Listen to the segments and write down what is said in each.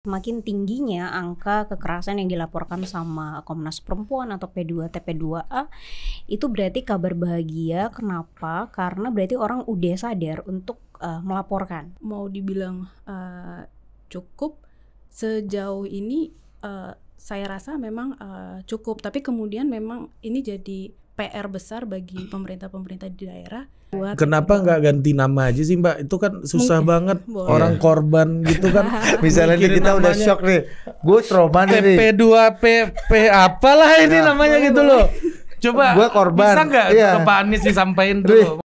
Semakin tingginya angka kekerasan yang dilaporkan sama Komnas Perempuan atau P2 TP2A itu berarti kabar bahagia. Kenapa? Karena berarti orang udah sadar untuk uh, melaporkan. Mau dibilang uh, cukup sejauh ini uh, saya rasa memang uh, cukup, tapi kemudian memang ini jadi PR besar bagi hmm. pemerintah-pemerintah di daerah. Buat Kenapa nggak ganti nama aja sih Mbak? Itu kan susah Mungkin. banget Boleh. orang iya. korban gitu kan. Misalnya nih kita namanya, udah shock nih, gue trauma nih. P2P P apalah ini iya. namanya gitu loh. Coba Gue korban. Bisa nggak iya. ke Pak Anies disampaikan dulu?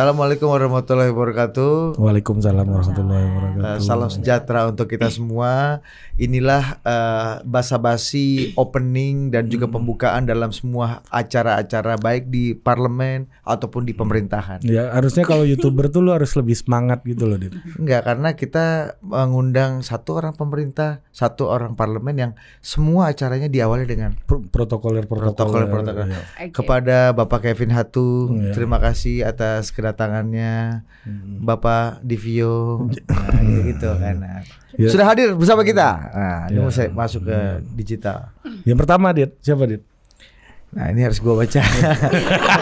Assalamualaikum warahmatullahi wabarakatuh. Waalaikumsalam warahmatullahi eh, wabarakatuh. Uh, salam sejahtera untuk kita eh. semua. Inilah uh, basa-basi opening dan juga hmm. pembukaan dalam semua acara-acara baik di parlemen ataupun di pemerintahan. Ya, harusnya kalau YouTuber tuh lu harus lebih semangat gitu loh, Dit. Enggak, karena kita mengundang satu orang pemerintah, satu orang parlemen yang semua acaranya diawali dengan protokoler-protokoler. Protokoler, protokoler. Ya. Kepada Bapak Kevin Hatu, ya. terima kasih atas kedatangan kedatangannya hmm. Bapak Divio nah, gitu, gitu kan. Nah, ya. Sudah hadir bersama kita. Nah, ya. ini mau masuk ke ya. digital. Yang pertama, Dit, siapa, Dit? Nah, ini harus gua baca.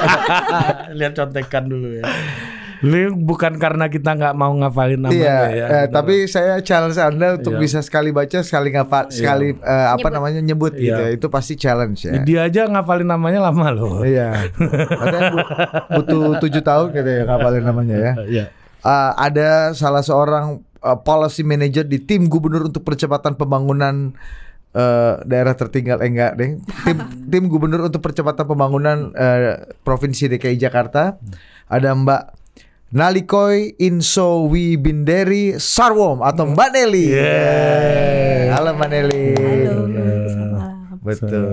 Lihat contekan dulu ya. Ini bukan karena kita nggak mau ngafalin namanya iya, ya. Eh, gitu tapi saya challenge Anda untuk iya. bisa sekali baca, sekali ngafal, iya. sekali uh, apa nyebut. namanya nyebut iya. gitu ya. Itu pasti challenge ya. Dia aja ngafalin namanya lama loh. Iya. Makanya butuh tujuh tahun gitu ya ngafalin namanya ya. Iya. Uh, ada salah seorang uh, policy manager di tim gubernur untuk percepatan pembangunan Uh, daerah tertinggal enggak deh tim tim gubernur untuk percepatan pembangunan uh, provinsi DKI Jakarta hmm. ada Mbak Nalikoi Inso Wibinderi Sarwom atau ya. Mbak Nelly. Yeah. Halo Mbak Nelly. Halo. Betul.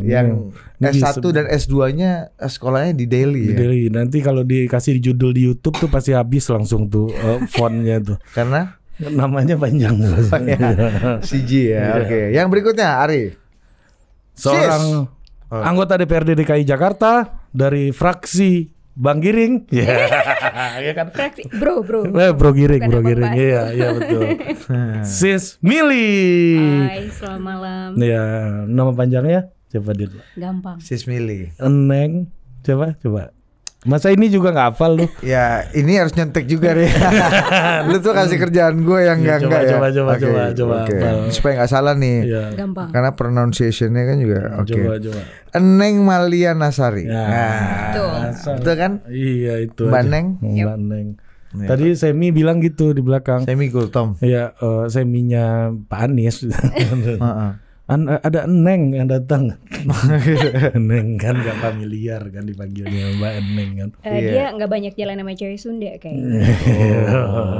Yang S1 dan S2-nya eh, sekolahnya di Delhi di ya? Delhi. Nanti kalau dikasih judul di YouTube tuh pasti habis langsung tuh uh, fontnya tuh. Karena namanya panjang. Oh, ya. CG ya. Yeah. Oke. Yang berikutnya Ari. Seorang Sis. anggota DPRD DKI Jakarta dari fraksi Bang Giring. Iya. Yeah. kan? Bro, bro. Eh, bro Giring, Bro Giring. Iya, iya betul. Sis Mili. Hai, selamat malam. Iya, nama panjangnya coba dulu. Gampang. Sis Mili. Eneng. Coba, coba. Masa ini juga gak hafal lu? ya, ini harus nyontek juga deh. lu tuh kasih kerjaan gue yang ya, enggak ya. Coba coba coba coba. Coba. Supaya nggak salah nih. Iya. Gampang. Karena pronunciationnya kan juga hmm, oke. Coba coba. Eneng Malia Nasari. Ya, nah, itu. itu kan? Iya itu. Baneng. Hmm, yep. Baneng. Ya. Tadi Semi bilang gitu di belakang. Semi Gultom. Iya, uh, seminya Pak Anies. An eh, ada Neng yang datang. Neng kan gak familiar kan dipanggilnya Mbak Neng kan. Uh, eh, yeah. Dia iya. gak banyak jalan sama cewek Sunda kayaknya.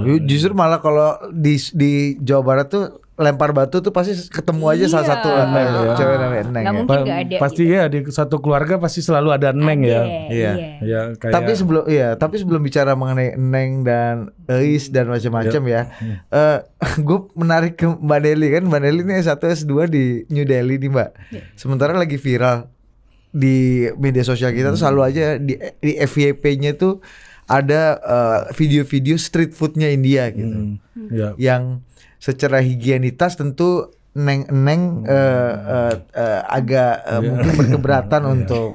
oh. Justru malah kalau di di Jawa Barat tuh lempar batu tuh pasti ketemu aja iya. salah satu neng ya. cewek namanya neng gak ya. pasti gitu. ya di satu keluarga pasti selalu ada neng ya iya. iya iya kayak... tapi sebelum ya, tapi sebelum bicara mengenai neng dan eis dan macam-macam iya. ya, ya. Eh, uh, gue menarik ke mbak Deli kan mbak Deli ini S1 S2 di New Delhi nih mbak ya. sementara lagi viral di media sosial kita hmm. tuh selalu aja di di FYP-nya tuh ada eh, video-video uh, street foodnya India gitu, hmm. yeah. yang secara higienitas tentu neng-neng hmm. uh, uh, uh, agak uh, yeah. mungkin berkeberatan yeah. untuk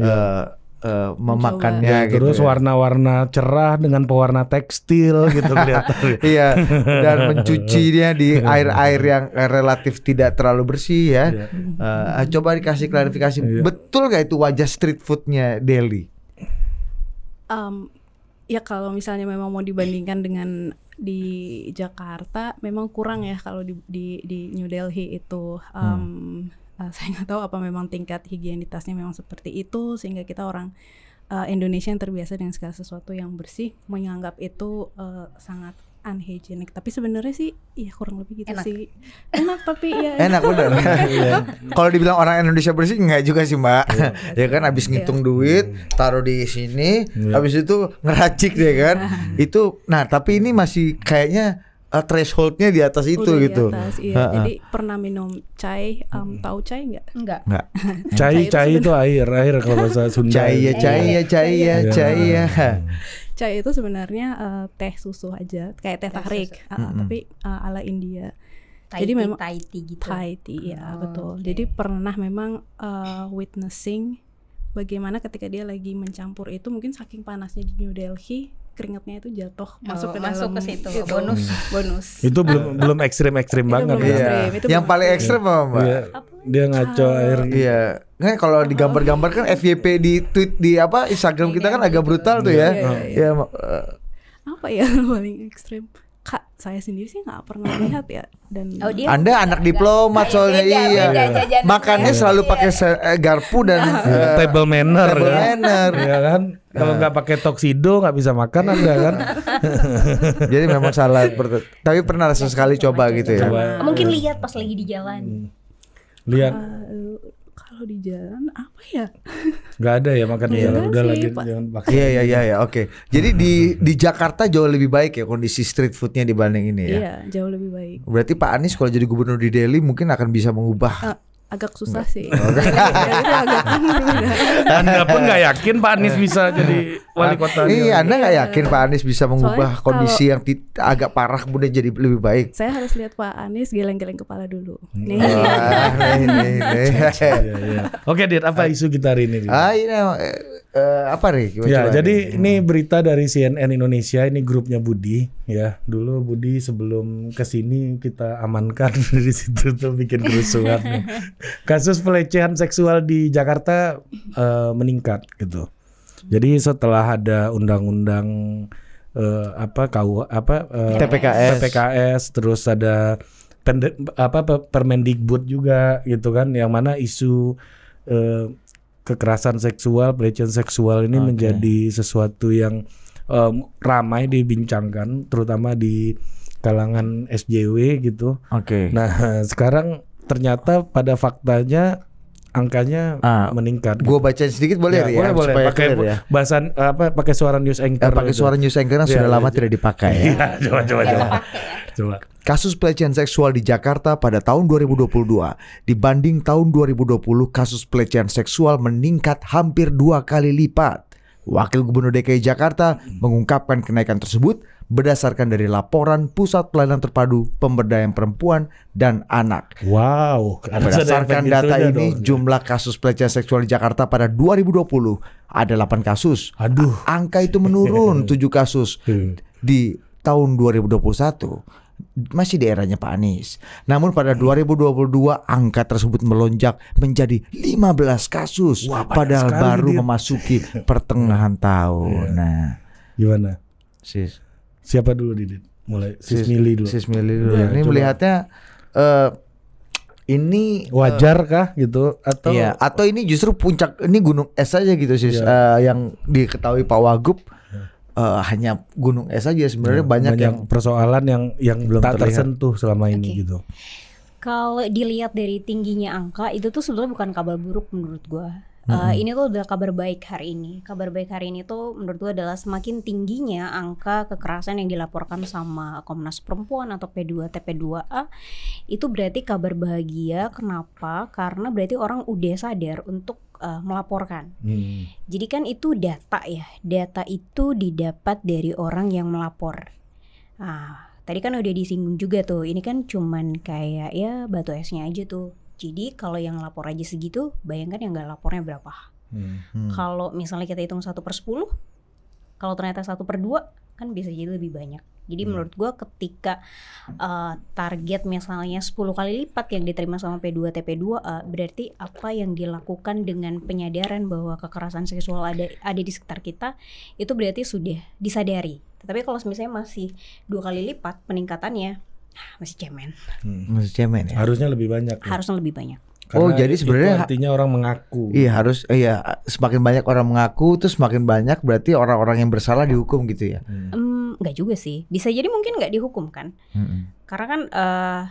yeah. Ya. Uh, memakannya Coba. Ya, gitu. Terus warna-warna ya. cerah dengan pewarna tekstil gitu kelihatan. iya, dan mencucinya di air-air yang relatif tidak terlalu bersih ya. Yeah. Ya. Uh, coba dikasih klarifikasi, yeah. betul gak itu wajah street foodnya Delhi? Um, ya kalau misalnya memang mau dibandingkan dengan di Jakarta memang kurang ya kalau di di, di New Delhi itu um, hmm. Eh, saya nggak tahu apa memang tingkat higienitasnya memang seperti itu sehingga kita orang uh, Indonesia yang terbiasa dengan segala sesuatu yang bersih menganggap itu uh, sangat unhygienic tapi sebenarnya sih ya kurang lebih gitu enak. sih enak tapi ya enak, udah iya. iya. kalau dibilang orang Indonesia bersih nggak juga sih mbak iya, ya kan abis ngitung duit taruh di sini abis itu ngeracik deh ya kan itu nah tapi ini masih kayaknya uh, thresholdnya di atas itu Udah gitu. atas, iya. Ha -ha. Jadi pernah minum cai, um, tahu cai nggak? Enggak. Enggak. cai, cai itu air, air kalau bahasa Sunda. Cai ya, cai ya, cai ya, cai ya. Chai itu sebenarnya uh, teh susu aja, kayak teh, teh tarik, uh, mm -hmm. tapi uh, ala India. Thai Jadi memang Thai tea gitu. Thai tea, ya oh, betul. Okay. Jadi pernah memang uh, witnessing bagaimana ketika dia lagi mencampur itu mungkin saking panasnya di New Delhi keringatnya itu jatuh oh, masuk ke dalam masuk ke situ itu. bonus bonus itu belum belum ekstrim ekstrim banget ya. Iya. yang paling ekstrim apa mbak dia, dia ngaco air iya Nah, kalau digambar-gambar kan FYP di tweet di apa Instagram kita kan iya, agak iya, brutal tuh ya. Iya. ya, apa ya paling ekstrim? kak saya sendiri sih nggak pernah lihat ya dan oh, dia anda anak diplomat soalnya iya, iya. iya. makannya selalu pakai eh, garpu dan uh, table manner table ya. manner ya kan, kan? Kalau eh. nggak pakai toksido nggak bisa makan Anda kan. Jadi memang salah. Tapi pernah rasa sekali coba, gitu ya. Mungkin lihat pas lagi di jalan. Hmm. Lihat. kalau di jalan apa ya? Gak ada ya makan di jalan udah lagi jangan iya, iya iya iya oke. Jadi di di Jakarta jauh lebih baik ya kondisi street foodnya dibanding ini ya. Iya, jauh lebih baik. Berarti Pak Anies kalau jadi gubernur di Delhi mungkin akan bisa mengubah eh, agak susah sih. Oh, iya, iya, iya, Anda pun nggak yakin Pak Anies bisa jadi wali ah, kota. Iya, Anda nggak yakin Pak Anies bisa mengubah Soalnya kondisi kalau, yang agak parah kemudian jadi lebih baik. Saya harus lihat Pak Anies geleng-geleng kepala dulu. Nih. Wah, nih, nih, nih. Oke, Dit, apa ah, isu kita hari ini? Ah, ini eh, uh, apa nih? ya, jadi nih. ini berita dari CNN Indonesia, ini grupnya Budi ya. Dulu Budi sebelum ke sini kita amankan dari situ tuh bikin kerusuhan. Kasus pelecehan seksual di Jakarta uh, meningkat gitu. Jadi setelah ada undang-undang uh, apa kau apa uh, TPKS TPKS terus ada pende, apa Permendikbud juga gitu kan yang mana isu kekerasan seksual, pelecehan seksual ini okay. menjadi sesuatu yang um, ramai dibincangkan, terutama di kalangan SJW gitu. Oke. Okay. Nah sekarang ternyata pada faktanya angkanya ah, meningkat. Gue gitu. baca sedikit boleh ya? ya boleh, boleh. Pakai ya. bahasan apa? Pakai suara news anchor. Eh, pakai suara gitu. news anchor kan yang iya, iya. ya, sudah ya, lama ya. tidak dipakai. Ya. coba coba coba. coba. Kasus pelecehan seksual di Jakarta pada tahun 2022 dibanding tahun 2020 kasus pelecehan seksual meningkat hampir dua kali lipat. Wakil Gubernur DKI Jakarta mengungkapkan kenaikan tersebut berdasarkan dari laporan Pusat Pelayanan Terpadu Pemberdayaan Perempuan dan Anak. Wow. Berdasarkan data ini dong. jumlah kasus pelecehan seksual di Jakarta pada 2020 ada 8 kasus. Aduh. Angka itu menurun 7 kasus hmm. di tahun 2021 masih daerahnya Pak Anies. Namun pada 2022 angka tersebut melonjak menjadi 15 kasus Wah, padahal baru dia. memasuki iya. pertengahan tahun. Iya. Nah, gimana? Sis. Siapa dulu Didit? Mulai Sis, Sis Mili dulu. Sis Mili dulu. Ya, ini coba. melihatnya uh, ini wajar eh, kah uh, gitu atau iya, atau ini justru puncak ini gunung es aja gitu sih iya. uh, yang diketahui Pak Wagub uh, hanya gunung es aja sebenarnya ya, banyak, banyak yang persoalan yang yang belum tak tersentuh selama ini gitu. Kalau dilihat dari tingginya angka itu tuh sebenarnya bukan kabar buruk menurut gua. mm-hmm. ini tuh udah kabar baik hari ini. Kabar baik hari ini tuh menurut gua adalah semakin tingginya angka kekerasan yang dilaporkan sama Komnas Perempuan atau P2 TP2A itu berarti kabar bahagia. Kenapa? Karena berarti orang udah sadar untuk uh, melaporkan. Hmm. Jadi kan itu data ya, data itu didapat dari orang yang melapor. Nah, tadi kan udah disinggung juga tuh, ini kan cuman kayak ya batu esnya aja tuh. Jadi kalau yang lapor aja segitu, bayangkan yang gak lapornya berapa. Hmm. Hmm. Kalau misalnya kita hitung satu per sepuluh, kalau ternyata satu per dua, kan bisa jadi lebih banyak. Jadi hmm. menurut gue ketika uh, target misalnya 10 kali lipat yang diterima sama P2 2 uh, berarti apa yang dilakukan dengan penyadaran bahwa kekerasan seksual ada ada di sekitar kita itu berarti sudah disadari. Tetapi kalau misalnya masih dua kali lipat peningkatannya ah, masih cemen. Hmm. Masih cemen ya. Harusnya lebih banyak. Ya? Harusnya lebih banyak. Karena oh jadi sebenarnya artinya orang mengaku. Iya harus iya semakin banyak orang mengaku terus semakin banyak berarti orang-orang yang bersalah dihukum gitu ya. Hmm juga sih. Bisa jadi mungkin nggak dihukum kan? Hmm. Karena kan uh,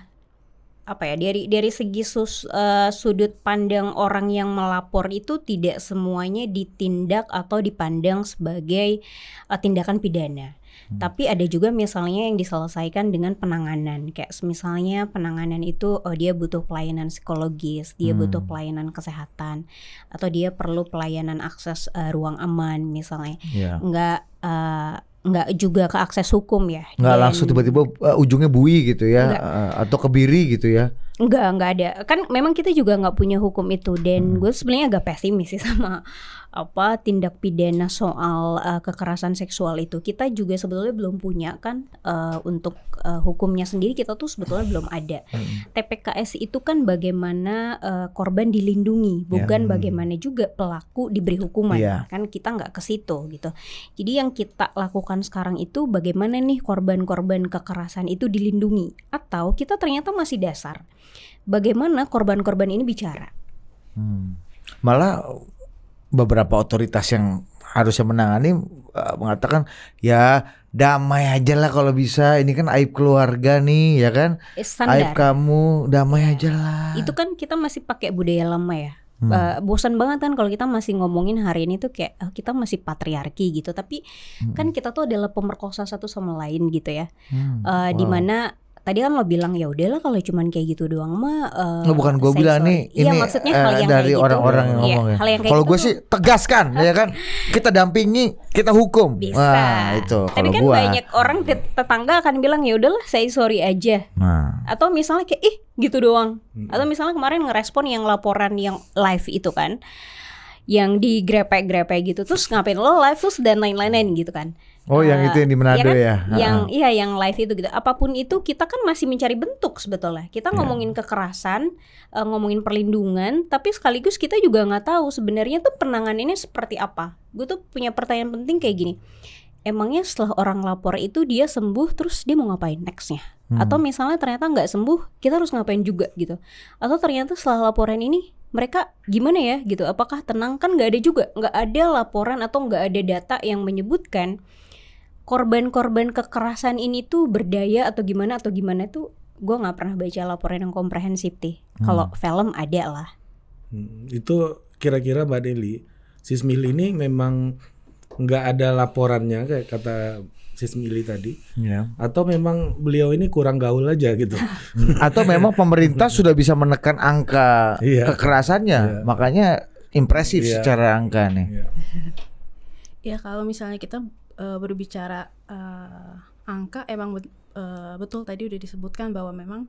apa ya dari dari segi sus, uh, sudut pandang orang yang melapor itu tidak semuanya ditindak atau dipandang sebagai uh, tindakan pidana. Hmm. Tapi ada juga misalnya yang diselesaikan dengan penanganan. Kayak misalnya penanganan itu oh dia butuh pelayanan psikologis, dia hmm. butuh pelayanan kesehatan atau dia perlu pelayanan akses uh, ruang aman misalnya. Yeah. Enggak uh, nggak juga ke akses hukum ya. Nggak langsung tiba-tiba uh, ujungnya bui gitu ya, uh, atau kebiri gitu ya. Enggak, enggak ada. Kan memang kita juga enggak punya hukum itu dan hmm. gue sebenarnya agak pesimis sih sama apa tindak pidana soal uh, kekerasan seksual itu. Kita juga sebetulnya belum punya kan uh, untuk uh, hukumnya sendiri kita tuh sebetulnya belum ada. Hmm. TPKS itu kan bagaimana uh, korban dilindungi, ya. bukan yeah. bagaimana juga pelaku diberi hukuman. Yeah. Kan kita enggak ke situ gitu. Jadi yang kita lakukan sekarang itu bagaimana nih korban-korban kekerasan itu dilindungi atau kita ternyata masih dasar bagaimana korban-korban ini bicara. Hmm. Malah beberapa otoritas yang harusnya menangani uh, mengatakan ya damai aja lah kalau bisa ini kan aib keluarga nih ya kan eh, Standar. aib kamu damai ya. aja lah itu kan kita masih pakai budaya lama ya hmm. uh, bosan banget kan kalau kita masih ngomongin hari ini tuh kayak uh, kita masih patriarki gitu tapi hmm. kan kita tuh adalah pemerkosa satu sama lain gitu ya hmm. uh, wow. dimana tadi kan lo bilang ya udahlah kalau cuman kayak gitu doang mah uh, bukan gue bilang nih iya, ini iya, maksudnya eh, hal yang dari orang-orang gitu. yang iya, ngomong ya, ya. kalau gitu gue sih tegaskan ya kan kita dampingi kita hukum bisa nah, itu tapi kan gua. banyak orang tetangga akan bilang ya udahlah saya sorry aja nah. atau misalnya kayak ih gitu doang hmm. atau misalnya kemarin ngerespon yang laporan yang live itu kan yang digrepe-grepe gitu terus ngapain lo live terus dan lain-lain gitu kan Oh, uh, yang nah, itu yang di Manado ya? Kan? ya? Yang uh -huh. iya yang live itu gitu. Apapun itu kita kan masih mencari bentuk sebetulnya. Kita iya. ngomongin yeah. kekerasan, uh, ngomongin perlindungan, tapi sekaligus kita juga nggak tahu sebenarnya tuh ini seperti apa. Gue tuh punya pertanyaan penting kayak gini. Emangnya setelah orang lapor itu dia sembuh terus dia mau ngapain nextnya? Hmm. Atau misalnya ternyata nggak sembuh, kita harus ngapain juga gitu? Atau ternyata setelah laporan ini mereka gimana ya gitu apakah tenang kan nggak ada juga nggak ada laporan atau nggak ada data yang menyebutkan korban-korban kekerasan ini tuh berdaya atau gimana atau gimana tuh gue nggak pernah baca laporan yang komprehensif sih hmm. kalau film ada lah hmm, itu kira-kira mbak Deli Sismil ini memang nggak ada laporannya kayak kata Sis Mili tadi, yeah. atau memang beliau ini kurang gaul aja gitu, atau memang pemerintah sudah bisa menekan angka yeah. kekerasannya, yeah. makanya impresif yeah. secara angka nih. Iya. ya kalau misalnya kita uh, berbicara uh, angka, emang uh, betul tadi udah disebutkan bahwa memang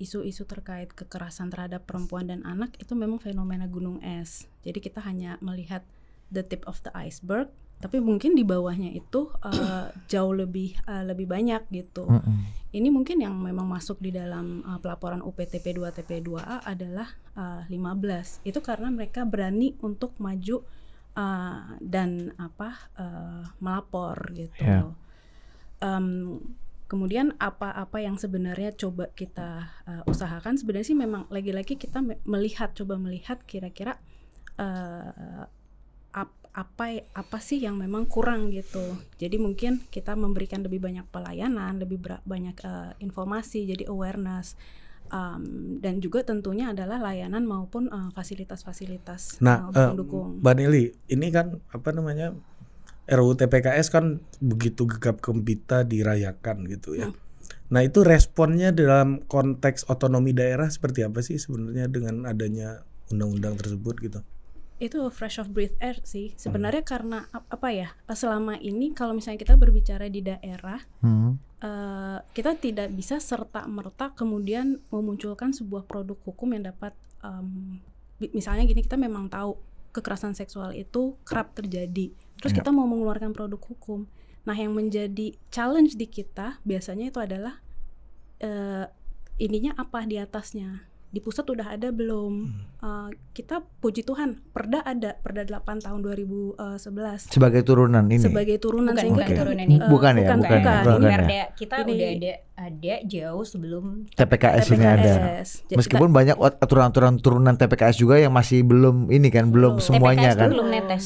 isu-isu uh, isu -isu terkait kekerasan terhadap perempuan dan anak itu memang fenomena gunung es. Jadi kita hanya melihat the tip of the iceberg, tapi mungkin di bawahnya itu uh, jauh lebih uh, lebih banyak gitu. Mm -hmm. Ini mungkin yang memang masuk di dalam uh, pelaporan UPTP 2 TP2A adalah uh, 15. Itu karena mereka berani untuk maju uh, dan apa uh, melapor gitu. Yeah. Ya. Um, kemudian apa-apa yang sebenarnya coba kita uh, usahakan sebenarnya sih memang lagi-lagi kita melihat coba melihat kira-kira apa apa sih yang memang kurang gitu. Jadi mungkin kita memberikan lebih banyak pelayanan, lebih banyak uh, informasi, jadi awareness um, dan juga tentunya adalah layanan maupun eh, fasilitas-fasilitas uh, nah, pendukung. Mbak Nili, ini kan apa namanya RUU TPKS kan begitu gegap gempita dirayakan gitu ya. Hmm. Nah itu responnya dalam konteks otonomi daerah seperti apa sih sebenarnya dengan adanya undang-undang tersebut gitu? itu fresh of breath air sih hmm. sebenarnya karena apa ya selama ini kalau misalnya kita berbicara di daerah hmm. uh, kita tidak bisa serta merta kemudian memunculkan sebuah produk hukum yang dapat um, misalnya gini kita memang tahu kekerasan seksual itu kerap terjadi terus ya. kita mau mengeluarkan produk hukum nah yang menjadi challenge di kita biasanya itu adalah uh, ininya apa di atasnya di pusat udah ada belum? Hmm. Uh, kita puji Tuhan, Perda ada, Perda 8 tahun 2011. Eh, Sebagai turunan ini. Sebagai turunan bukan, sehingga bukan turunan gitu. ini. Uh, bukan ya, bukan. bukan, bukan. Ya, bukan. bukan ya. kita ini, udah ada ada jauh sebelum TPKS, TPKS. ini ada. TPKS. Meskipun kita, banyak aturan-aturan turunan TPKS juga yang masih belum ini kan, belum oh. semuanya TPKS kan. belum netes.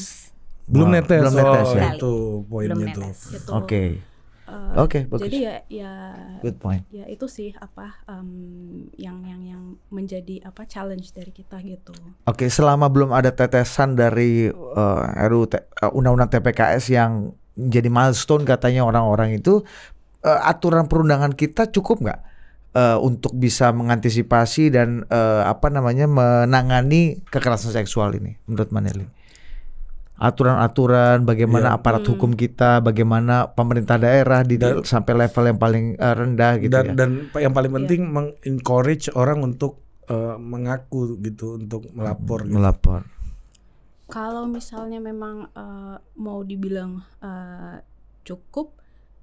Belum netes. Oh, Belum netes oh, ya. Itu poinnya tuh. Oke. Okay. Uh, Oke, okay, Jadi ya ya Good point. Ya itu sih apa um, yang yang yang menjadi apa challenge dari kita gitu. Oke, okay, selama belum ada tetesan dari uh, RUU uh, Undang-Undang TPKS yang jadi milestone katanya orang-orang itu uh, aturan perundangan kita cukup nggak? uh, untuk bisa mengantisipasi dan uh, apa namanya menangani kekerasan seksual ini menurut Maneli? aturan-aturan bagaimana yeah. aparat hmm. hukum kita, bagaimana pemerintah daerah di dan, sampai level yang paling uh, rendah gitu dan, ya. Dan yang paling iya. penting yeah. mengencourage orang untuk uh, mengaku gitu untuk melapor. Hmm, gitu. Melapor. Kalau misalnya memang uh, mau dibilang uh, cukup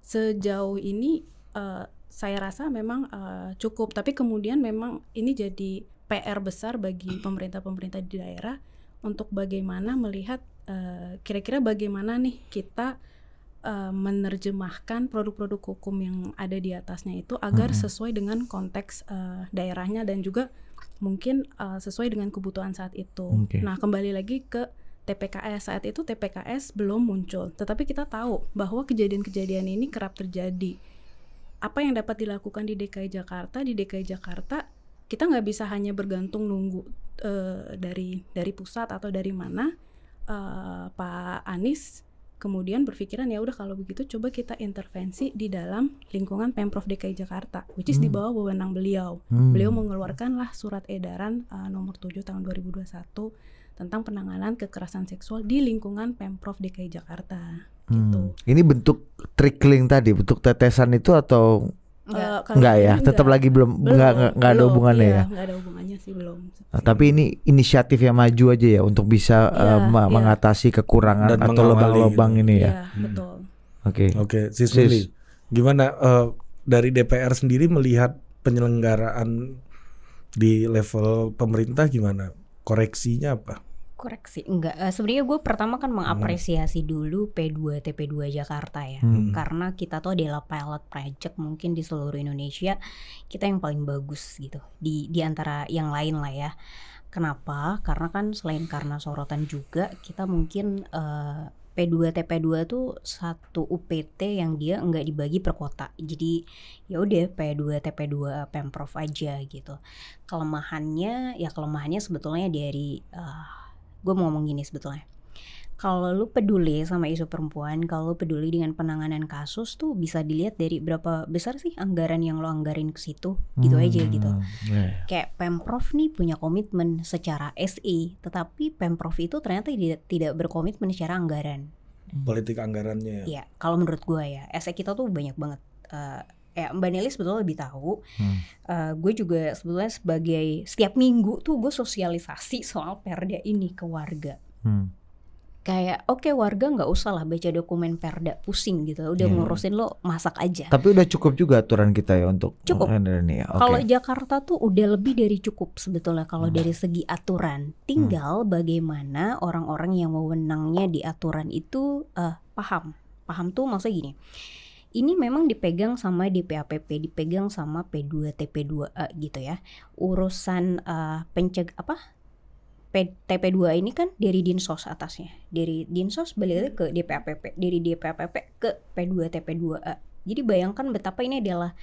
sejauh ini uh, saya rasa memang uh, cukup, tapi kemudian memang ini jadi PR besar bagi pemerintah-pemerintah di daerah untuk bagaimana melihat Eh, kira-kira bagaimana nih kita uh, menerjemahkan produk-produk hukum yang ada di atasnya itu agar hmm. sesuai dengan konteks uh, daerahnya dan juga mungkin uh, sesuai dengan kebutuhan saat itu. Okay. Nah, kembali lagi ke TPKS saat itu TPKS belum muncul, tetapi kita tahu bahwa kejadian-kejadian ini kerap terjadi. Apa yang dapat dilakukan di DKI Jakarta? Di DKI Jakarta kita nggak bisa hanya bergantung nunggu uh, dari dari pusat atau dari mana, uh, Pak Anies kemudian berpikiran ya udah kalau begitu coba kita intervensi di dalam lingkungan pemprov DKI Jakarta which is hmm. di bawah wewenang beliau hmm. beliau mengeluarkanlah surat edaran uh, nomor 7 tahun 2021 tentang penanganan kekerasan seksual di lingkungan pemprov DKI Jakarta gitu. hmm. gitu ini bentuk trickling tadi bentuk tetesan itu atau Enggak, uh, eh, enggak ya, gitu tetap lagi belum, belum enggak enggak, enggak belum, ada hubungannya iya, ya. Enggak ada hubungannya sih belum. Nah, tapi ini inisiatif yang maju aja ya untuk bisa yeah, iya, uh, iya. mengatasi kekurangan Dan atau lubang-lubang gitu. ini ya. Iya, hmm. Oke. Oke, okay. Sis, gimana uh, dari DPR sendiri melihat penyelenggaraan di level pemerintah gimana? Koreksinya apa? koreksi enggak uh, sebenarnya gue pertama kan mengapresiasi hmm. dulu P2 TP2 Jakarta ya hmm. karena kita tuh adalah pilot project mungkin di seluruh Indonesia kita yang paling bagus gitu di di antara yang lain lah ya kenapa karena kan selain karena sorotan juga kita mungkin uh, P2 TP2 tuh satu UPT yang dia enggak dibagi per kota. Jadi ya udah P2 TP2 Pemprov aja gitu. Kelemahannya ya kelemahannya sebetulnya dari uh, gue mau ngomong gini sebetulnya kalau lu peduli sama isu perempuan, kalau peduli dengan penanganan kasus tuh bisa dilihat dari berapa besar sih anggaran yang lo anggarin ke situ, gitu hmm, aja gitu. Yeah. Iya. Kayak Pemprov nih punya komitmen secara se tetapi Pemprov itu ternyata tidak, tidak berkomitmen secara anggaran. Politik anggarannya ya. Iya, kalau menurut gua ya, SE kita tuh banyak banget eh, ya Mbak Nelly sebetulnya lebih tahu. Hmm. Uh, gue juga sebetulnya sebagai setiap minggu tuh gue sosialisasi soal perda ini ke warga. Hmm. Kayak oke okay, warga nggak usah lah baca dokumen perda pusing gitu, udah yeah. ngurusin lo masak aja. Tapi udah cukup juga aturan kita ya untuk cukup. ya. Okay. Kalau Jakarta tuh udah lebih dari cukup sebetulnya kalau hmm. dari segi aturan. Tinggal hmm. bagaimana orang-orang yang mau wewenangnya di aturan itu uh, paham, paham tuh maksudnya gini ini memang dipegang sama DPAPP, dipegang sama P2 TP2A e gitu ya. Urusan uh, penceg apa TP2 e ini kan dari Dinsos atasnya. Dari Dinsos balik ke DPAPP, dari DPAPP ke P2 TP2A. E. Jadi bayangkan betapa ini adalah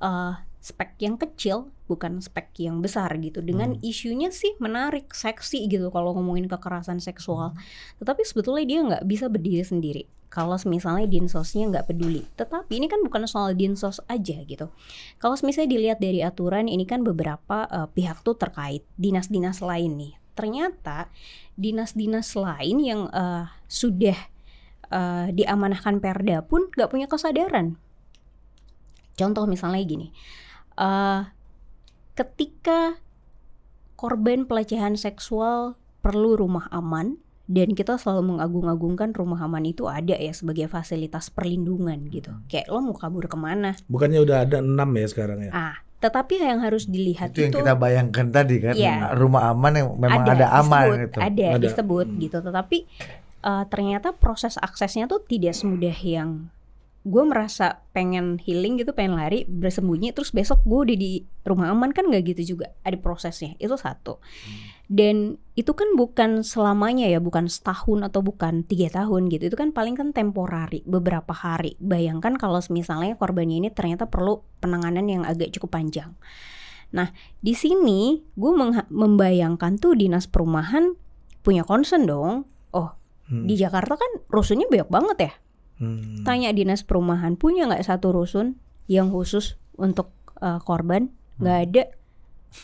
uh, spek yang kecil bukan spek yang besar gitu dengan hmm. isunya sih menarik seksi gitu kalau ngomongin kekerasan seksual hmm. tetapi sebetulnya dia nggak bisa berdiri sendiri kalau misalnya dinsosnya nggak peduli tetapi ini kan bukan soal dinsos aja gitu kalau misalnya dilihat dari aturan ini kan beberapa uh, pihak tuh terkait dinas-dinas lain nih ternyata dinas-dinas lain yang uh, sudah uh, diamanahkan Perda pun nggak punya kesadaran contoh misalnya gini uh, ketika korban pelecehan seksual perlu rumah aman dan kita selalu mengagung-agungkan rumah aman itu ada ya sebagai fasilitas perlindungan gitu. Hmm. Kayak lo mau kabur kemana? Bukannya udah ada enam ya sekarang ya? Ah, tetapi yang harus dilihat itu, itu yang kita bayangkan tadi kan, ya, rumah aman yang memang ada, ada aman disebut, gitu. Ada, ada. disebut hmm. gitu, tetapi uh, ternyata proses aksesnya tuh tidak semudah yang gue merasa pengen healing gitu pengen lari bersembunyi terus besok gue udah di rumah aman kan nggak gitu juga ada prosesnya itu satu hmm. dan itu kan bukan selamanya ya bukan setahun atau bukan tiga tahun gitu itu kan paling kan temporari beberapa hari bayangkan kalau misalnya korbannya ini ternyata perlu penanganan yang agak cukup panjang nah di sini gue membayangkan tuh dinas perumahan punya concern dong oh hmm. di Jakarta kan rusuhnya banyak banget ya Hmm. Tanya dinas perumahan punya nggak satu rusun yang khusus untuk uh, korban? Hmm. Nggak hmm. ada,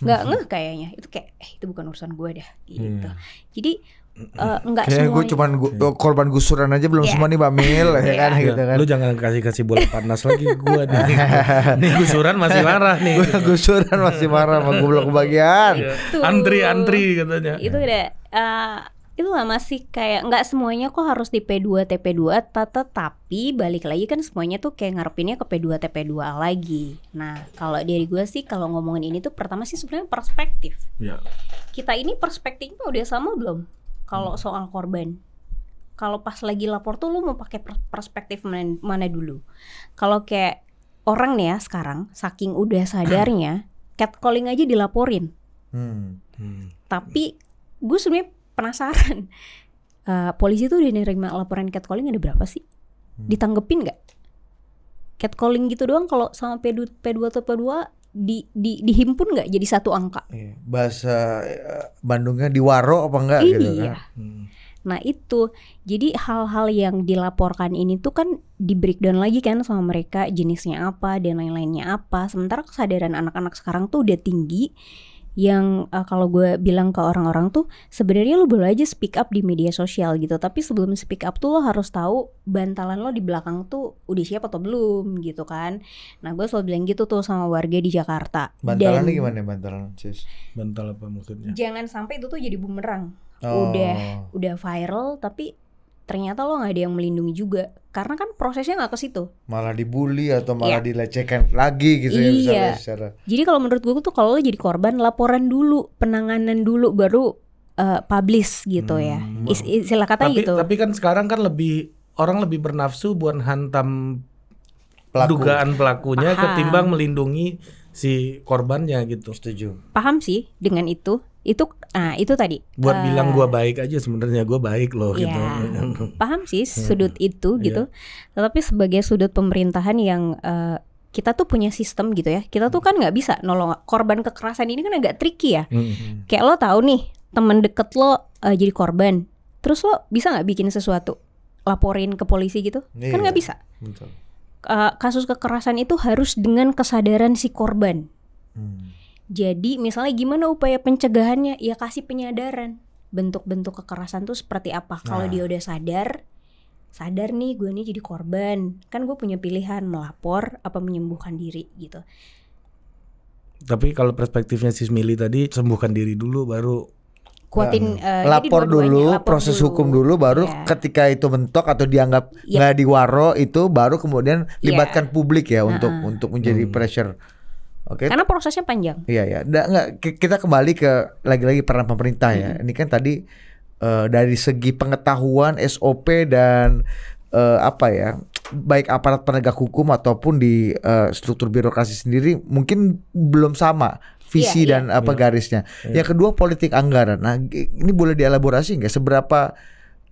nggak ngeh kayaknya. Itu kayak eh, itu bukan urusan gue dah. Gitu. Yeah. Jadi Uh, semua gue cuman gua, iya. eh, korban gusuran aja belum yeah. semua nih Mbak Mil ya iya. kan gitu kan. Lu jangan kasih-kasih bola panas lagi gue nih. nih gusuran masih marah nih. Gua, gitu. gusuran masih marah mau gue belum kebagian. Iya. Antri antri katanya. Itu udah uh, itu lah masih kayak nggak semuanya kok harus di P2 TP2 tetapi balik lagi kan semuanya tuh kayak ngarepinnya ke P2 TP2 lagi. Nah, kalau dari gue sih kalau ngomongin ini tuh pertama sih sebenarnya perspektif. Ya. Kita ini perspektifnya udah sama belum kalau hmm. soal korban? Kalau pas lagi lapor tuh lu mau pakai perspektif mana, mana dulu? Kalau kayak orang nih ya sekarang saking udah sadarnya catcalling aja dilaporin. Hmm. Hmm. Tapi gue sebenarnya penasaran uh, polisi tuh udah nerima laporan catcalling ada berapa sih hmm. ditanggepin nggak catcalling gitu doang kalau sama P2, P2 atau P2 di, di dihimpun nggak jadi satu angka iya, bahasa eh, Bandungnya diwaro apa enggak iya. gitu kan iya. hmm. Nah itu jadi hal-hal yang dilaporkan ini tuh kan di breakdown lagi kan sama mereka jenisnya apa dan lain-lainnya apa. Sementara kesadaran anak-anak sekarang tuh udah tinggi yang uh, kalau gue bilang ke orang-orang tuh sebenarnya lo boleh aja speak up di media sosial gitu tapi sebelum speak up tuh lo harus tahu bantalan lo di belakang tuh udah siap atau belum gitu kan nah gue selalu bilang gitu tuh sama warga di Jakarta bantalan Dan, gimana bantalan sis bantal apa maksudnya jangan sampai itu tuh jadi bumerang oh. udah udah viral tapi ternyata lo nggak ada yang melindungi juga karena kan prosesnya nggak ke situ malah dibully atau malah yeah. dilecehkan lagi gitu yeah. ya misalnya iya. secara jadi kalau menurut gue tuh kalau lo jadi korban laporan dulu penanganan dulu baru uh, publish gitu ya. hmm. ya Is istilah kata tapi, gitu tapi kan sekarang kan lebih orang lebih bernafsu buat hantam Pelaku. dugaan pelakunya Paham. ketimbang melindungi si korbannya gitu setuju paham sih dengan itu itu nah itu tadi buat uh, bilang gue baik aja sebenarnya gue baik loh yeah. gitu iya. paham sih hmm. sudut itu iya. gitu yeah. tetapi sebagai sudut pemerintahan yang uh, kita tuh punya sistem gitu ya kita tuh kan nggak bisa nolong korban kekerasan ini kan agak tricky ya hmm kayak lo tahu nih temen deket lo uh, jadi korban terus lo bisa nggak bikin sesuatu laporin ke polisi gitu yeah. kan iya, nggak bisa Betul. Uh, kasus kekerasan itu harus dengan kesadaran si korban hmm jadi misalnya gimana upaya pencegahannya? Ya kasih penyadaran. Bentuk-bentuk kekerasan tuh seperti apa? Kalau nah. dia udah sadar, sadar nih gue nih jadi korban. Kan gue punya pilihan melapor apa menyembuhkan diri gitu. Tapi kalau perspektifnya si Mili tadi sembuhkan diri dulu baru kuatin uh, lapor dua dulu lapor proses dulu. hukum dulu baru yeah. ketika itu mentok atau dianggap iya. nggak yep. diwaro itu baru kemudian iya. libatkan yeah. publik ya uh nah, -huh. untuk ah. untuk menjadi hmm. pressure Okay. Karena prosesnya panjang. Iya ya. Enggak nggak kita kembali ke lagi-lagi peran pemerintah ya. Hmm. Ini kan tadi uh, dari segi pengetahuan SOP dan uh, apa ya, baik aparat penegak hukum ataupun di uh, struktur birokrasi sendiri mungkin belum sama visi yeah, iya. dan yeah. apa yeah. garisnya. Yeah. Yang kedua politik anggaran. Nah, ini boleh dielaborasi nggak seberapa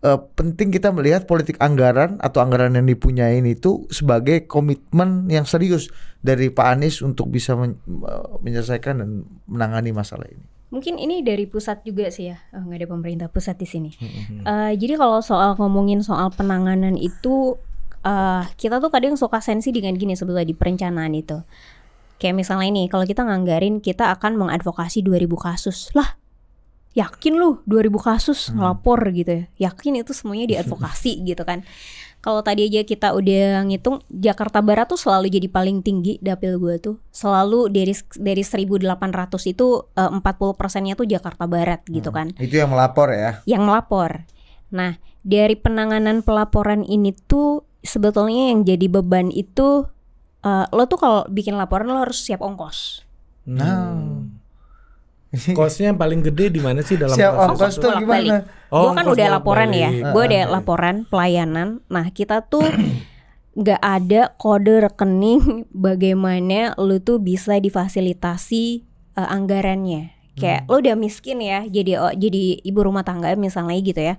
uh, penting kita melihat politik anggaran atau anggaran yang dipunyai itu sebagai komitmen yang serius dari Pak Anies untuk bisa men eh, menyelesaikan dan menangani masalah ini. Mungkin ini dari pusat juga sih ya, eh, nggak ada pemerintah pusat di sini. uh, jadi kalau soal ngomongin soal penanganan itu, uh, kita tuh kadang suka sensi dengan gini sebetulnya di perencanaan itu. Kayak misalnya ini, kalau kita nganggarin kita akan mengadvokasi 2000 kasus. Lah, yakin lu 2000 kasus hmm. ngelapor gitu ya yakin itu semuanya diadvokasi gitu kan kalau tadi aja kita udah ngitung Jakarta Barat tuh selalu jadi paling tinggi dapil gue tuh selalu dari dari 1800 itu eh, uh, 40 persennya tuh Jakarta Barat gitu hmm. kan itu yang melapor ya yang melapor nah dari penanganan pelaporan ini tuh sebetulnya yang jadi beban itu uh, lo tuh kalau bikin laporan lo harus siap ongkos nah hmm Kosnya yang paling gede di mana sih dalam Siap, on Kos tuh gimana? Oh, gue kan udah laporan balik. ya, ah, gue udah ah, ah. laporan pelayanan. Nah kita tuh nggak ada kode rekening bagaimana lu tuh bisa difasilitasi uh, anggarannya. Kayak hmm. lo udah miskin ya, jadi oh, jadi ibu rumah tangga misalnya gitu ya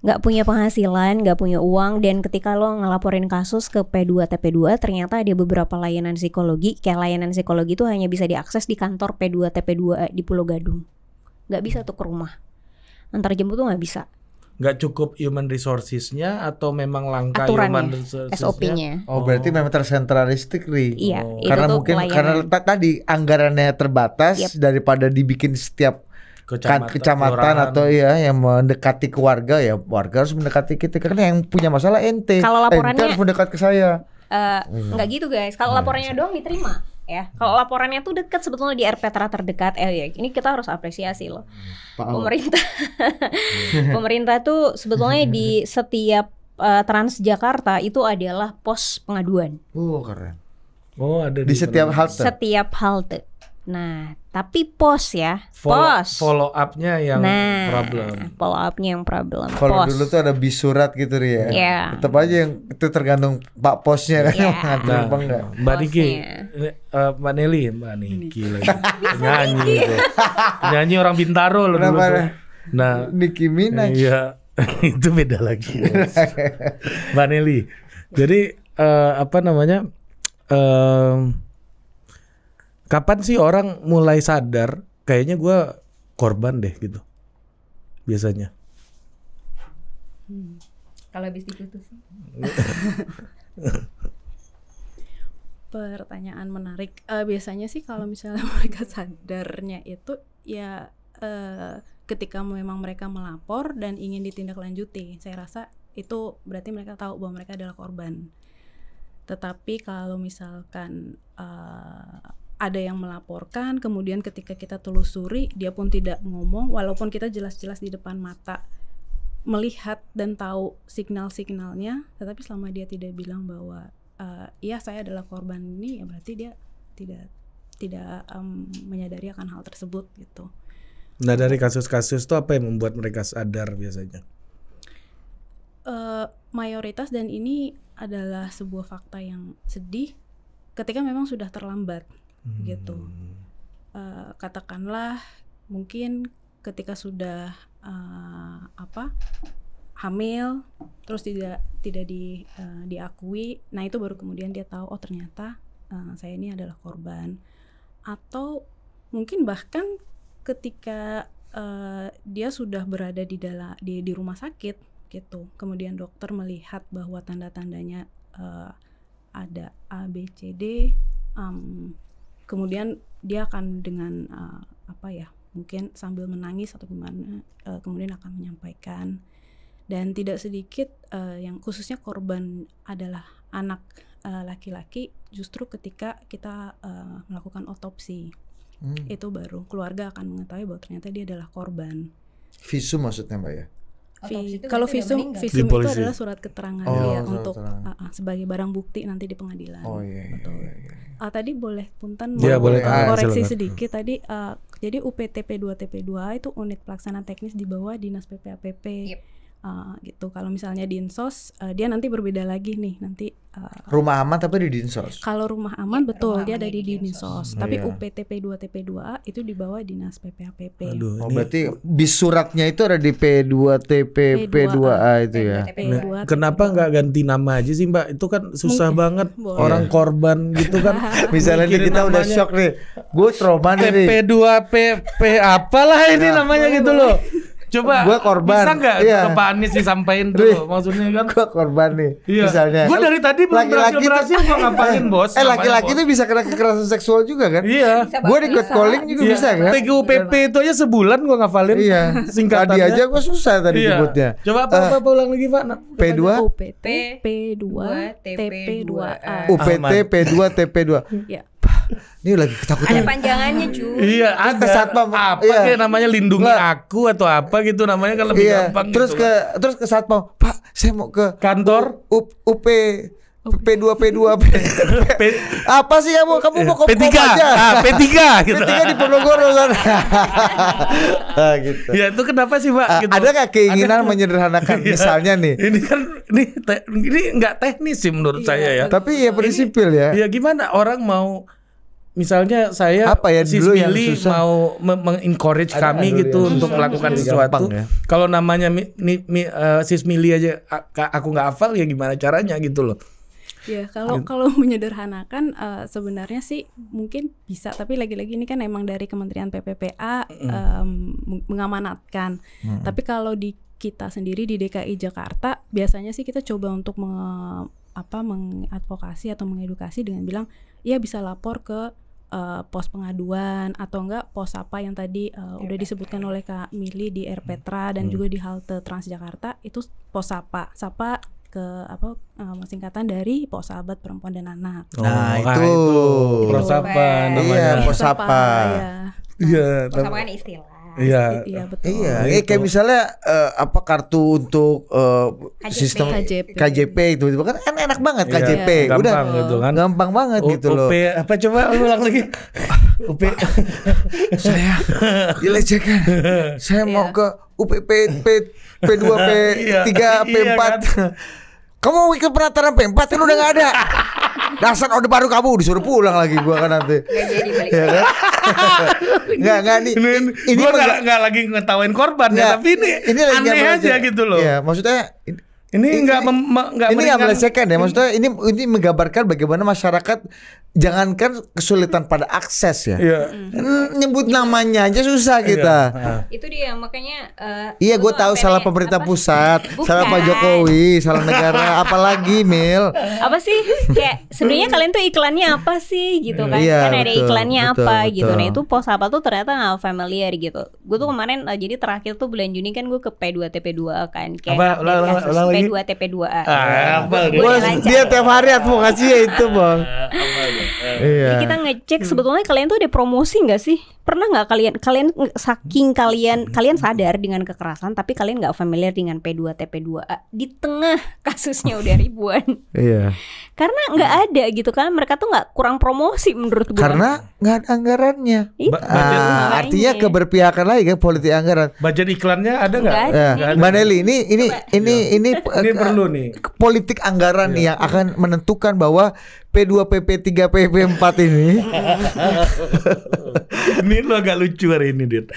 nggak punya penghasilan, nggak punya uang, dan ketika lo ngelaporin kasus ke P2 TP2, ternyata ada beberapa layanan psikologi, kayak layanan psikologi itu hanya bisa diakses di kantor P2 TP2 eh, di Pulau Gadung. Nggak bisa tuh ke rumah. Antar jemput tuh nggak bisa. Nggak cukup human resourcesnya atau memang langka Aturannya, human resourcesnya? SOP-nya. Oh, oh, berarti oh. memang tersentralistik ri. Iya, oh. karena mungkin layanan. karena tadi anggarannya terbatas yep. daripada dibikin setiap kecamatan, kan, kecamatan atau ya yang mendekati keluarga ya warga harus mendekati kita karena yang punya masalah ente kalau eh, laporannya ente harus mendekat ke saya uh, hmm. nggak gitu guys kalau nah, laporannya doang diterima ya kalau laporannya tuh dekat sebetulnya di RPtra terdekat eh ya ini kita harus apresiasi loh Pak pemerintah hmm. pemerintah tuh sebetulnya di setiap uh, Transjakarta itu adalah pos pengaduan oh keren Oh, ada di, di setiap halte. Setiap halte. Nah, tapi pos ya, follow, pos. Follow up-nya yang nah, problem. Follow up-nya yang problem. Kalau dulu tuh ada bisurat gitu ya. Yeah. Tetap aja yang itu tergantung pak posnya kan yeah. nah, nah, apa enggak. Mbak Niki, uh, Mbak Nelly, Mbak Niki lagi nyanyi gitu. nyanyi orang Bintaro loh dulu tuh. Nah, Niki Minaj. Iya, itu beda lagi. Mbak Nelly. Jadi uh, apa namanya? Uh, Kapan sih orang mulai sadar kayaknya gue korban deh gitu? Biasanya. Hmm. Kalau habis tuh Pertanyaan menarik. Uh, biasanya sih kalau misalnya mereka sadarnya itu ya uh, ketika memang mereka melapor dan ingin ditindaklanjuti, saya rasa itu berarti mereka tahu bahwa mereka adalah korban. Tetapi kalau misalkan uh, ada yang melaporkan kemudian ketika kita telusuri dia pun tidak ngomong walaupun kita jelas-jelas di depan mata melihat dan tahu signal-signalnya tetapi selama dia tidak bilang bahwa uh, ya saya adalah korban ini ya berarti dia tidak tidak um, menyadari akan hal tersebut gitu. Nah dari kasus-kasus itu apa yang membuat mereka sadar biasanya? Uh, mayoritas dan ini adalah sebuah fakta yang sedih ketika memang sudah terlambat hmm. gitu uh, katakanlah mungkin ketika sudah uh, apa hamil terus tidak tidak di uh, diakui nah itu baru kemudian dia tahu oh ternyata uh, saya ini adalah korban atau mungkin bahkan ketika uh, dia sudah berada di dalam di di rumah sakit gitu kemudian dokter melihat bahwa tanda tandanya uh, ada A B C D um, kemudian dia akan dengan uh, apa ya mungkin sambil menangis atau gimana uh, kemudian akan menyampaikan dan tidak sedikit uh, yang khususnya korban adalah anak laki-laki uh, justru ketika kita uh, melakukan otopsi hmm. itu baru keluarga akan mengetahui bahwa ternyata dia adalah korban visum maksudnya mbak ya Vi, kalau visum visum itu adalah surat keterangan oh, ya surat untuk keterangan. Uh, uh, sebagai barang bukti nanti di pengadilan. Oh iya. iya, iya, Uh, tadi boleh punten ya, boleh koreksi silakan. sedikit tadi uh, jadi UPTP 2 TP 2 itu unit pelaksana teknis di bawah Dinas PPAPP. Yep uh, gitu. Kalau misalnya dinsos, uh, eh, dia nanti berbeda lagi nih nanti. Uh, rumah aman tapi di dinsos. Kalau rumah aman ya, betul rumah dia aman ada di dinsos. dinsos. Tapi iya. UPTP 2 TP 2 itu di bawah dinas PPAPP. Aduh, oh berarti bis suratnya itu ada di P2 TP P2A itu ya. kenapa nggak ganti nama aja sih Mbak? Itu kan susah banget orang korban gitu kan. Misalnya kita udah shock nih, gue trauma nih. p 2 P P apalah ini nah. namanya gitu loh Coba gua korban. Bisa enggak iya. ke Pak Anies disampaikan tuh maksudnya kan? Gua korban nih. Iya. Misalnya. Gua dari tadi belum laki -laki berhasil, berhasil gua ngapain bos. Eh laki-laki itu bisa kena kekerasan seksual juga kan? Iya. Gua di good calling juga iya. bisa kan? TGUPP itu aja sebulan gua ngafalin. Iya. Singkatannya. Tadi aja gua susah tadi iya. nyebutnya. Coba apa-apa eh. ulang lagi Pak. P2 UPT P2 TP2A. UPT P2 TP2. iya ini lagi ketakutan. Ada panjangannya cuy. Iya, ada. Ke satpam apa iya. kayak namanya lindungi Nggak. aku atau apa gitu namanya kan lebih iya. gampang Terus gitu. Terus ke lah. terus ke satpam, "Pak, saya mau ke kantor U, U, UP P2 P2 P, P apa sih kamu kamu mau P3 aja. Ah, P3 gitu. P3 di Ponorogo sana. ah, gitu. Ya itu kenapa sih, Pak? Ah, gitu. Ada nggak keinginan ada, menyederhanakan ya. misalnya nih? Ini kan ini te, ini nggak teknis sih menurut ya. saya ya. Tapi ya prinsipil ya. Ya gimana orang mau misalnya saya apa ya sis dulu Billy mau mengencourage kami ada gitu ya, untuk melakukan sesuatu. Ya. Kalau namanya mi, mi, mi, uh, eh, sis Mili aja aku nggak hafal ya gimana caranya gitu loh. Ya kalau gitu. kalau menyederhanakan uh, sebenarnya sih mungkin bisa tapi lagi-lagi ini kan emang dari Kementerian PPPA mm. um, mengamanatkan. Mm. Tapi kalau di kita sendiri di DKI Jakarta biasanya sih kita coba untuk meng, apa mengadvokasi atau mengedukasi dengan bilang ya bisa lapor ke uh, pos pengaduan atau enggak pos apa yang tadi uh, udah iya, disebutkan oleh Kak Mili di Air Petra hmm. dan hmm. juga di halte Transjakarta itu pos apa? Sapa ke apa uh, singkatan dari pos sahabat perempuan dan anak. Oh, nah, itu, itu. pos apa iya, namanya? Iya. iya, pos apa? Iya, pos apa kan istilah. Iya. Iya, iya. iya betul. Iya, iya gitu. kayak misalnya uh, apa kartu untuk uh, eh, KJP. sistem KJP, itu itu kan enak enak banget iya, KJP. Gampang Udah gitu kan. Gampang banget U gitu loh. UP apa coba ulang lagi. UP saya dilecehkan. Saya mau ke UPP P, P2 P3 P4. Kamu mau ikut penataran P4 kan udah gak ada. Dasar orde baru kamu disuruh pulang lagi gua kan nanti. Gak jadi balik. Ya kan? Enggak enggak nih. Ini, ini gua enggak enggak lagi ngetawain korban ya, tapi ini, ini lagi aneh aja gitu loh. Iya, maksudnya ini enggak enggak ini enggak melecehkan ya. Maksudnya ini ini menggambarkan bagaimana masyarakat jangankan kesulitan pada akses ya, yeah. Mm, nyebut namanya aja susah iya. kita. Yeah. Itu dia makanya. Uh, iya, gue tahu salah pemerintah apa? pusat, Bukan. salah Pak Jokowi, salah negara, apalagi Mil. Apa sih? Kayak sebenarnya kalian tuh iklannya apa sih gitu kan? Yeah, kan betul, ada iklannya betul, apa betul, gitu. Nah itu pos apa tuh ternyata nggak familiar gitu. Gue tuh kemarin uh, jadi terakhir tuh bulan Juni kan gue ke P2 TP2 kan, kayak apa, ulang, ulang, ulang, P2 TP2A. dia tiap hari advokasi ya itu bang. Ah, Eh, iya. Jadi kita ngecek sebetulnya kalian tuh ada promosi nggak sih? Pernah nggak kalian kalian saking kalian kalian sadar dengan kekerasan tapi kalian nggak familiar dengan P2 TP2A di tengah kasusnya udah ribuan. iya. Karena nggak ada gitu kan mereka tuh nggak kurang promosi menurut gue. Karena nggak ada anggarannya. Itu. Iya. Ah, artinya keberpihakan lagi kan politik anggaran. Budget iklannya ada nggak? Ya. Mbak ini ini Coba. ini ini, ini perlu eh, nih politik anggaran nih iya. yang akan menentukan bahwa P2, PP3, PP4 ini. ini lo agak lucu hari ini, Dit.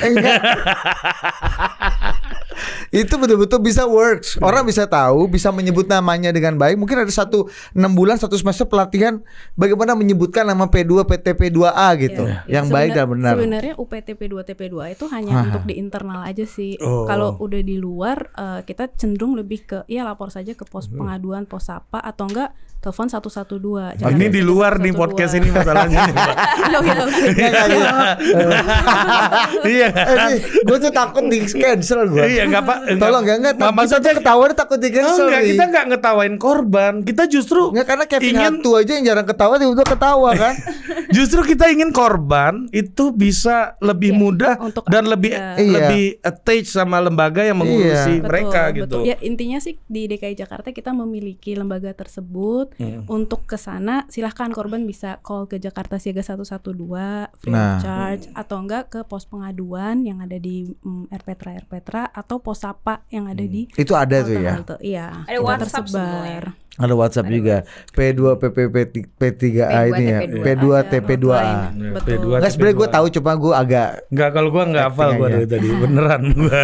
itu betul-betul bisa works. Orang bisa tahu, bisa menyebut namanya dengan baik. Mungkin ada satu enam bulan, satu semester pelatihan bagaimana menyebutkan nama P2, PT, P2A gitu, yeah. yang Sebenar, baik dan benar. Sebenarnya UPT P2, TP2 itu hanya Aha. untuk di internal aja sih. Oh. Kalau udah di luar, eh, kita cenderung lebih ke ya lapor saja ke pos hmm. pengaduan, pos apa atau enggak telepon 112. dua ini di luar nih podcast ini masalahnya. Halo, Iya. iya. iya eh, kan? Gue tuh takut di cancel gue. Iya, enggak apa. Tolong enggak enggak. Mama saja ketawa takut di oh, cancel. Enggak, kita enggak ngetawain korban. Kita justru Enggak karena Kevin ingin... tua aja yang jarang ketawa tiba-tiba ketawa kan. justru kita ingin korban itu bisa lebih iya, mudah dan lebih lebih attached sama lembaga yang mengurusi mereka gitu. Ya intinya sih di DKI Jakarta kita memiliki lembaga tersebut hmm. untuk ke sana silahkan korban bisa call ke Jakarta Siaga 112 free nah. of charge atau enggak ke pos pengaduan yang ada di mm, Rptra Rptra atau pos apa yang ada hmm. di itu ada tuh ya. Iya. Ada WhatsApp tersebar. Semua ya? ada WhatsApp ada juga WhatsApp. P2 PPP P3A P2 ini ya P2 TP2A P2 sebenarnya gue tahu cuma gue agak nggak kalau gue nggak hafal gue ya. dari tadi beneran gue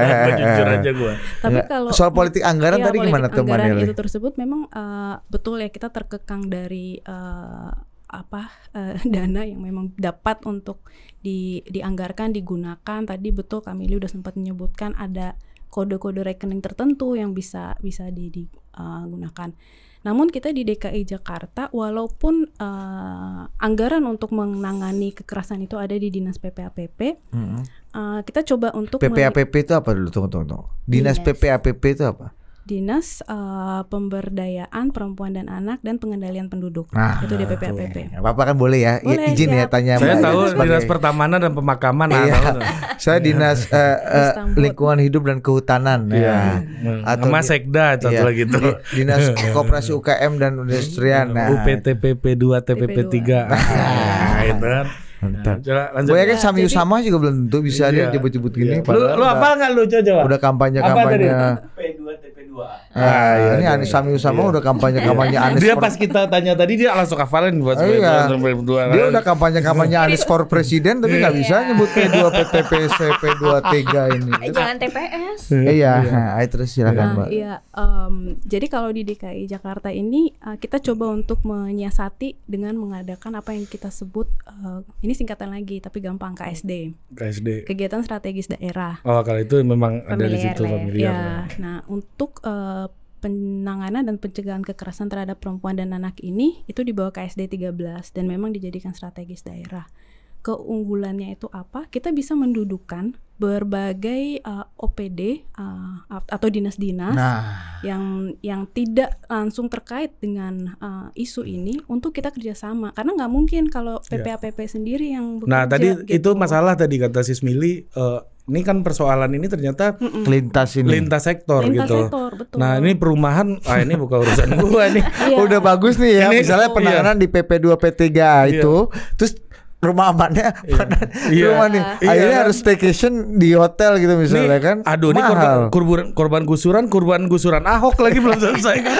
jujur aja gue Tapi kalau soal politik anggaran ya, tadi politik gimana tuh Anggaran itu tersebut memang uh, betul ya kita terkekang dari uh, apa uh, dana yang memang dapat untuk di dianggarkan digunakan tadi betul Kamili udah sempat menyebutkan ada kode-kode rekening tertentu yang bisa bisa di, di uh, gunakan. Namun kita di DKI Jakarta walaupun uh, anggaran untuk menangani kekerasan itu ada di Dinas PPAPP, mm -hmm. uh, eh, kita coba untuk PPAPP itu apa dulu? Tunggu, tunggu, tunggu. Dinas yes. PPAPP itu apa? Dinas uh, Pemberdayaan Perempuan dan Anak dan Pengendalian Penduduk. Nah, itu DPP APP. Bapak kan boleh ya? Boleh, izin siap. ya tanya. Saya Mbak, tahu Dinas Pertamanan dan Pemakaman. Iya. Ah, Saya Dinas uh, uh, Lingkungan Hidup dan Kehutanan. Iya. Ya. Hmm. Atau mas Sekda atau iya. itu. Dinas Koperasi UKM dan Industrian. Nah. UPTPP 2 TPP 3. Nah, itu kan. Bentar. Nah, lanjut. Kan nah, juga belum tentu bisa iya. dia jebut-jebut gini. Iya. Lu, lu apa nggak lu coba? Udah kampanye-kampanye. Nah, ah, iya, ini Anis iya. Sami Usama iya. udah kampanye kampanye Anis Dia pas kita tanya tadi dia langsung kafalin buat oh, iya. dua. Dia kan. udah kampanye kampanye iya. Anis for presiden tapi nggak bisa iya. nyebut p dua PTPC p tiga ini. Eh, jangan TPS. Eh, iya, ayo terus silakan nah, Mbak. Iya, jadi kalau di DKI Jakarta ini eh, kita coba untuk menyiasati dengan mengadakan apa yang kita sebut ini singkatan lagi tapi gampang KSD. KSD. Kegiatan strategis daerah. Oh, kalau itu memang ada di situ familiar. Ya. Ya. Nah, untuk Eh, penanganan dan pencegahan kekerasan terhadap perempuan dan anak ini itu di bawah KSD 13 dan memang dijadikan strategis daerah. Keunggulannya itu apa? Kita bisa mendudukan berbagai uh, eh, OPD uh, eh, atau dinas-dinas nah. yang yang tidak langsung terkait dengan uh, isu ini untuk kita kerjasama karena nggak mungkin kalau PPAPP iya. yeah. sendiri yang nah, bekerja. Nah tadi gitu. itu masalah tadi kata Sismili uh, ini kan persoalan ini ternyata Mm-mm. lintas ini lintas sektor lintas gitu. Sektor, betul. Nah, ini perumahan ah ini bukan urusan gua nih. yeah. Udah bagus nih ya. Ini, misalnya penanganan yeah. di PP2 P3 iya. itu terus rumah amannya iya. iya. rumah nih iya, kan? akhirnya kan? harus staycation di hotel gitu misalnya nih, kan aduh ini korban, korban korban gusuran korban gusuran ahok lagi belum selesai kan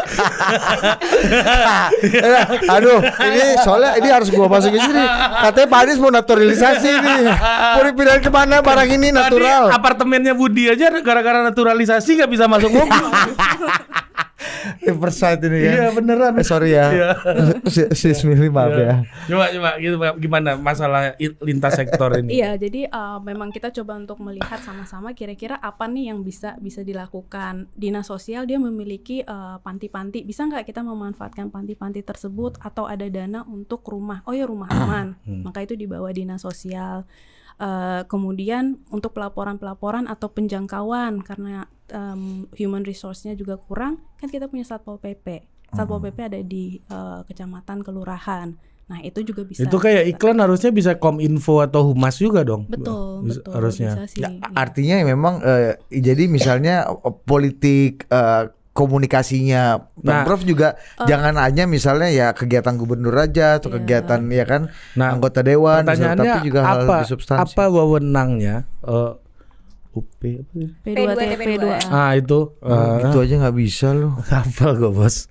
ya, aduh ini soalnya ini harus gua masukin sini katanya Pak Anies mau naturalisasi ini, mau dipindahin mana barang ini natural Tadi apartemennya Budi aja gara-gara naturalisasi nggak bisa masuk mobil riverside ini ya. Iya beneran. Eh, sorry ya. Sis iya. si, maaf iya. ya. Coba coba gitu gimana masalah lintas sektor ini? Iya, jadi uh, memang kita coba untuk melihat sama-sama kira-kira apa nih yang bisa bisa dilakukan. Dinas sosial dia memiliki eh, panti-panti. Uh, bisa nggak kita memanfaatkan panti-panti tersebut atau ada dana untuk rumah? Oh ya rumah aman. Hmm. Maka itu dibawa dinas sosial. Uh, kemudian untuk pelaporan-pelaporan atau penjangkauan karena um, human resource-nya juga kurang, kan kita punya satpol pp. Satpol pp ada di uh, kecamatan, kelurahan. Nah itu juga bisa. Itu kayak iklan harusnya bisa kominfo atau humas juga dong. Betul, bisa, betul. Harusnya. Bisa sih, nah, ya. Artinya memang uh, jadi misalnya eh, politik. Uh, komunikasinya pemprov nah, juga uh, jangan hanya misalnya ya kegiatan gubernur aja atau iya. kegiatan ya kan nah, anggota dewan pertanyaannya tapi juga apa hal, -hal apa wewenangnya uh, P apa sih? P2T, P2. Ah itu uh, ah, ah, itu ah. aja nggak bisa loh. Apa gue bos?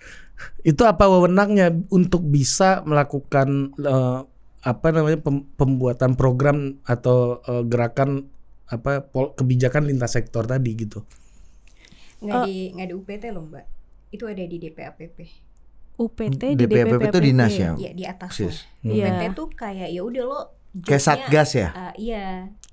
Itu apa wewenangnya untuk bisa melakukan uh, apa namanya pembuatan program atau uh, gerakan apa pol kebijakan lintas sektor tadi gitu? Nggak uh, di nggak di UPT loh mbak. Itu ada di DPAPP. UPT hmm, di DPAPP itu dinas ya? Iya di atas. Iya. UPT tuh kayak ya udah lo Kayak satgas ya? Uh, iya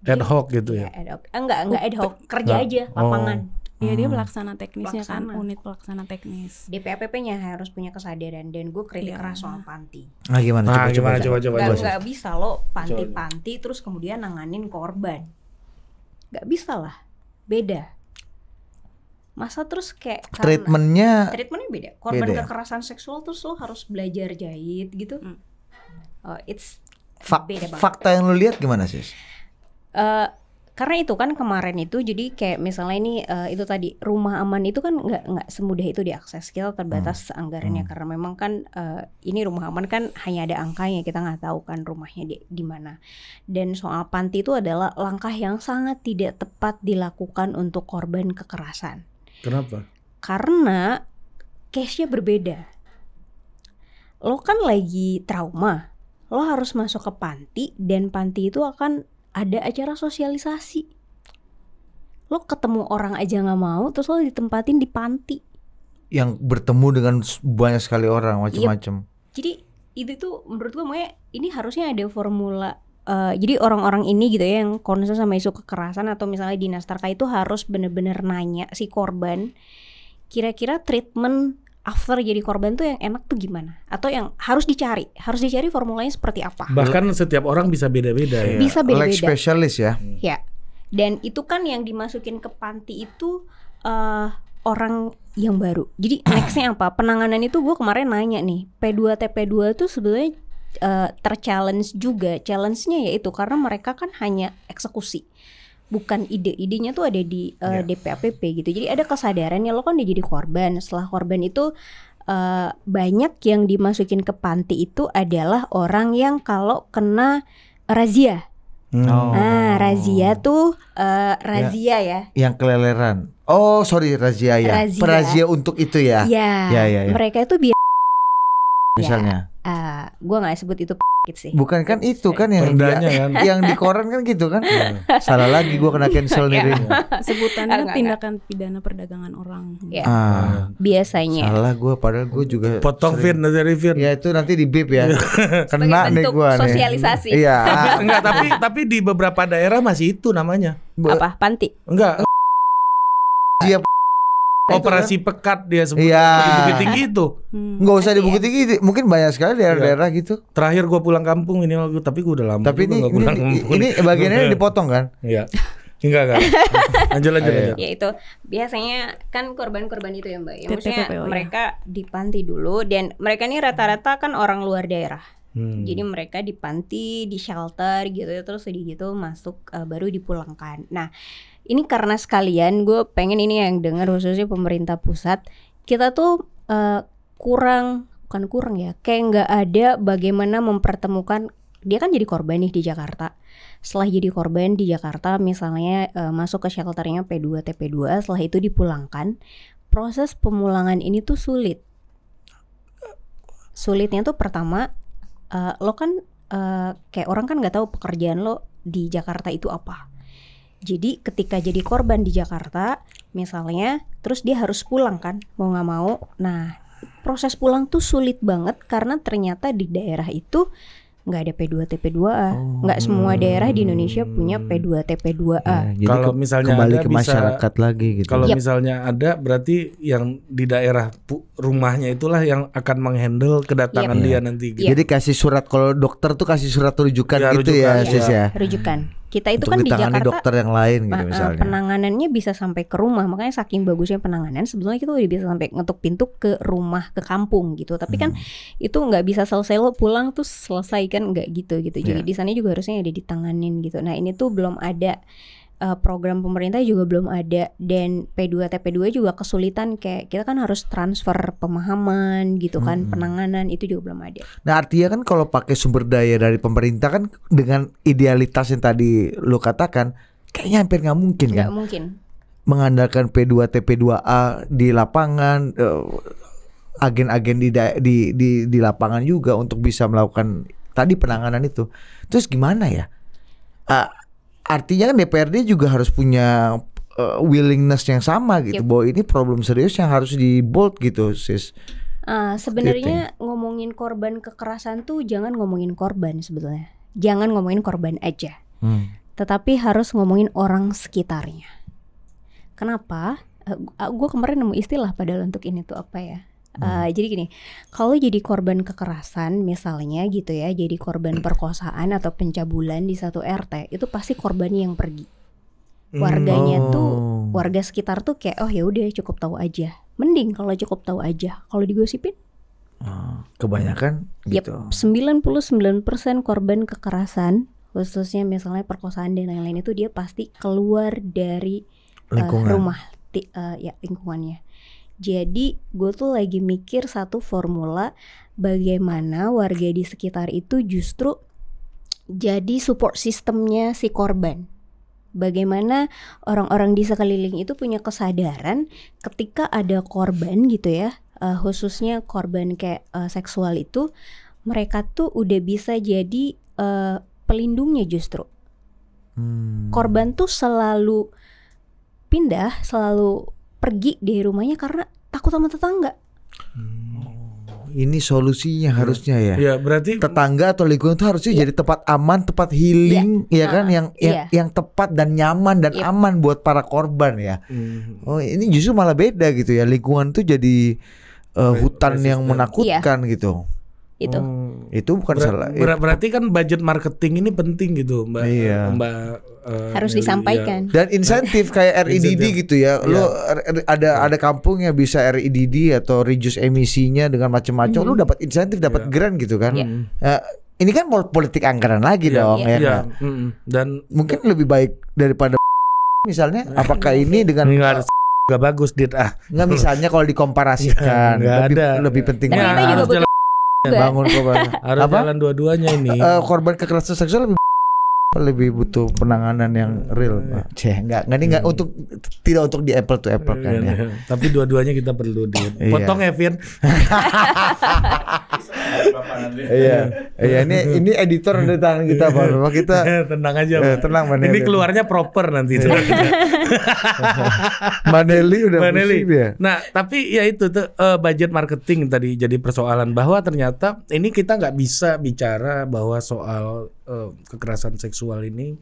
ad iya. hoc gitu iya, ya? Ad hoc. Eh, enggak, enggak oh, ad hoc, kerja nah, aja oh. lapangan. Iya dia hmm. pelaksana teknisnya kan unit pelaksana teknis. dppp nya harus punya kesadaran dan gue kritik iya. keras soal panti. Ah, nah, gimana? Coba, coba, gimana? Coba, coba, coba, Gak, bisa lo panti-panti terus kemudian nanganin korban. Gak bisa lah, beda. Masa terus kayak treatmentnya treatmentnya beda. Korban beda. Ya? kekerasan seksual terus lo harus belajar jahit gitu. Hmm. Uh, it's Fak beda banget. Fakta yang lo lihat gimana sih? uh, karena itu kan kemarin itu jadi kayak misalnya ini uh, itu tadi rumah aman itu kan nggak nggak semudah itu diakses kita terbatas hmm. anggarannya hmm. karena memang kan uh, ini rumah aman kan hanya ada angkanya kita nggak tahu kan rumahnya di, di mana dan soal panti itu adalah langkah yang sangat tidak tepat dilakukan untuk korban kekerasan kenapa karena case-nya berbeda lo kan lagi trauma lo harus masuk ke panti dan panti itu akan ada acara sosialisasi lo ketemu orang aja nggak mau terus lo ditempatin di panti yang bertemu dengan banyak sekali orang iya. macam-macam yep. jadi itu tuh menurut gue makanya ini harusnya ada formula Uh, jadi orang-orang ini gitu ya yang concern sama isu kekerasan atau misalnya dinas terkait itu harus bener-bener nanya si korban kira-kira treatment after jadi korban tuh yang enak tuh gimana? Atau yang harus dicari, harus dicari formulanya seperti apa? Bahkan setiap orang bisa beda-beda ya. Bisa beda-beda. Like specialist ya. Ya. Dan itu kan yang dimasukin ke panti itu uh, orang yang baru. Jadi nextnya apa? Penanganan itu gue kemarin nanya nih, P2 TP2 tuh sebenarnya uh, eh, terchallenge juga. Challenge-nya yaitu karena mereka kan hanya eksekusi bukan ide-idenya tuh ada di uh, eh, yeah. DPAPP gitu. Jadi ada kesadaran kesadarannya lo kan udah jadi korban. Setelah korban itu uh, banyak yang dimasukin ke panti itu adalah orang yang kalau kena razia. No. Hmm. Oh. Nah, razia tuh uh, razia ya, ya. Yang keleleran. Oh, sorry razia ya. Razia. Perazia untuk itu ya. Ya. ya, ya, ya. Mereka itu biasanya misalnya. Ya uh, eh, gue nggak sebut itu sih. Bukan kan itu kan yang Tendanya, kan? yang di koran kan gitu kan? Iya. Hmm. Salah lagi gue kena cancel iya. nih. Sebutannya tindakan pidana perdagangan orang. Ya. Ah, biasanya. Salah gue padahal gue juga potong Fir dari Fir. Ya itu nanti di bip ya. Iya. kena nih gue nih. Sosialisasi. Iya. Enggak tapi tapi di beberapa daerah masih itu namanya. Apa? Panti. Enggak. Dia Nah, operasi kan? pekat dia sebut iya. di Bukit Tinggi itu. Hmm. Nggak usah iya. di Bukit Tinggi, mungkin banyak sekali daerah-daerah iya. gitu. Terakhir gue pulang kampung ini waktu tapi gue udah lama. Tapi ini ini, pulang ini bagiannya dipotong kan? Iya. Enggak enggak. lanjut lanjut iya, iya. lanjut. Ya itu biasanya kan korban-korban itu ya Mbak. Ya, maksudnya ya, ya. mereka di panti dulu dan mereka ini rata-rata kan orang luar daerah. Hmm. Jadi mereka di panti, di shelter gitu terus sedih gitu masuk uh, baru dipulangkan. Nah, ini karena sekalian gue pengen ini yang dengar khususnya pemerintah pusat kita tuh uh, kurang bukan kurang ya kayak nggak ada bagaimana mempertemukan dia kan jadi korban nih di Jakarta. Setelah jadi korban di Jakarta, misalnya uh, masuk ke shelternya P2 TP2, setelah itu dipulangkan, proses pemulangan ini tuh sulit. Sulitnya tuh pertama, uh, lo kan uh, kayak orang kan nggak tahu pekerjaan lo di Jakarta itu apa jadi ketika jadi korban di Jakarta, misalnya, terus dia harus pulang kan, mau nggak mau. Nah, proses pulang tuh sulit banget karena ternyata di daerah itu nggak ada p 2 p TP2A. Oh. Nggak semua daerah di Indonesia punya p 2 p TP2A. Ya, jadi kalau ke, misalnya kembali ke masyarakat bisa, lagi gitu. Kalau yep. misalnya ada berarti yang di daerah rumahnya itulah yang akan menghandle kedatangan yep. dia nanti gitu. Jadi kasih surat kalau dokter tuh kasih surat rujukan ya, gitu ya, rujukan, ya, ya. ya. Rujukan kita itu Untuk kan di Jakarta dokter yang lain gitu misalnya. penanganannya bisa sampai ke rumah makanya saking bagusnya penanganan sebetulnya kita udah bisa sampai ngetuk pintu ke rumah ke kampung gitu tapi kan hmm. itu nggak bisa selesai lo pulang tuh selesai kan nggak gitu gitu jadi yeah. di sana juga harusnya ada ditanganin gitu nah ini tuh belum ada uh, program pemerintah juga belum ada dan P2 TP2 juga kesulitan kayak kita kan harus transfer pemahaman gitu kan hmm. penanganan itu juga belum ada. Nah artinya kan kalau pakai sumber daya dari pemerintah kan dengan idealitas yang tadi lo katakan kayaknya hampir nggak mungkin kan? Nggak mungkin. Mengandalkan P2 TP2A di lapangan. Uh, agen-agen di, di di di lapangan juga untuk bisa melakukan tadi penanganan itu. Terus gimana ya? Uh, artinya kan DPRD juga harus punya uh, willingness yang sama gitu yep. bahwa ini problem serius yang harus di bold gitu sis. Uh, sebenarnya ngomongin korban kekerasan tuh jangan ngomongin korban sebetulnya. Jangan ngomongin korban aja. Hmm. Tetapi harus ngomongin orang sekitarnya. Kenapa? Uh, eh, gue kemarin nemu istilah padahal untuk ini tuh apa ya? Uh, Jadi gini, kalau jadi korban kekerasan misalnya gitu ya, jadi korban hmm. perkosaan atau pencabulan di satu RT, itu pasti korbannya yang pergi. Hmm. Warganya hmm. tuh, oh. warga sekitar tuh kayak, oh ya udah cukup tahu aja. Mending kalau cukup tahu aja. Kalau digosipin? Oh, kebanyakan gitu. sembilan persen korban kekerasan, khususnya misalnya perkosaan dan lain-lain itu dia pasti keluar dari Uh, rumah, uh, ya lingkungannya. Jadi gue tuh lagi mikir satu formula bagaimana warga di sekitar itu justru jadi support sistemnya si korban. Bagaimana orang-orang di sekeliling itu punya kesadaran ketika ada korban gitu ya, uh, khususnya korban kayak uh, seksual itu, mereka tuh udah bisa jadi uh, pelindungnya justru. Hmm. Korban tuh selalu pindah, selalu pergi dari rumahnya karena takut sama tetangga. Hmm, ini solusinya hmm. harusnya ya. Ya berarti tetangga atau lingkungan itu harusnya ya. jadi tempat aman, tempat healing, ya, ya kan, yang ya. yang iya. yang tepat dan nyaman dan ya. aman buat para korban ya. Hmm. Oh ini justru malah beda gitu ya, lingkungan itu jadi uh, hutan Resisten. yang menakutkan ya. gitu gitu. Hmm. Itu bukan Ber salah. Ber berarti kan budget marketing ini penting gitu, Mbak. Iya. Eh, Mbak uh, harus disampaikan. Ya. Dan insentif kayak RIDD e gitu ya. lo Lu iya. ada ada kampung yang bisa RIDD e atau reduce emisinya dengan macam-macam, mm -hmm. lu dapat insentif, dapat yeah. grant gitu kan. Yeah. Iya. Uh, ini kan politik anggaran lagi yeah. dong yeah. ya. Yeah. Mm kan? -hmm. Dan mungkin lebih baik daripada misalnya nah, apakah iya. ini dengan Gak bagus dit ah. Nggak misalnya kalau dikomparasikan lebih ada. lebih penting. Ternyata juga nah, Bangun korban. Harus Apa? jalan dua-duanya ini. Uh, korban kekerasan seksual lebih apa lebih butuh penanganan yang real pak ceh nggak nggak ini nggak hmm. untuk tidak untuk di apple to apple kan ya iya, iya. tapi dua-duanya kita perlu di iya. potong ya iya iya ini ini editor di tangan kita pak bapak kita tenang aja eh, tenang Maneli ini keluarnya proper nanti Maneli udah Maneli ya? nah tapi ya itu tuh uh, budget marketing tadi jadi persoalan bahwa ternyata ini kita nggak bisa bicara bahwa soal Eh, kekerasan seksual ini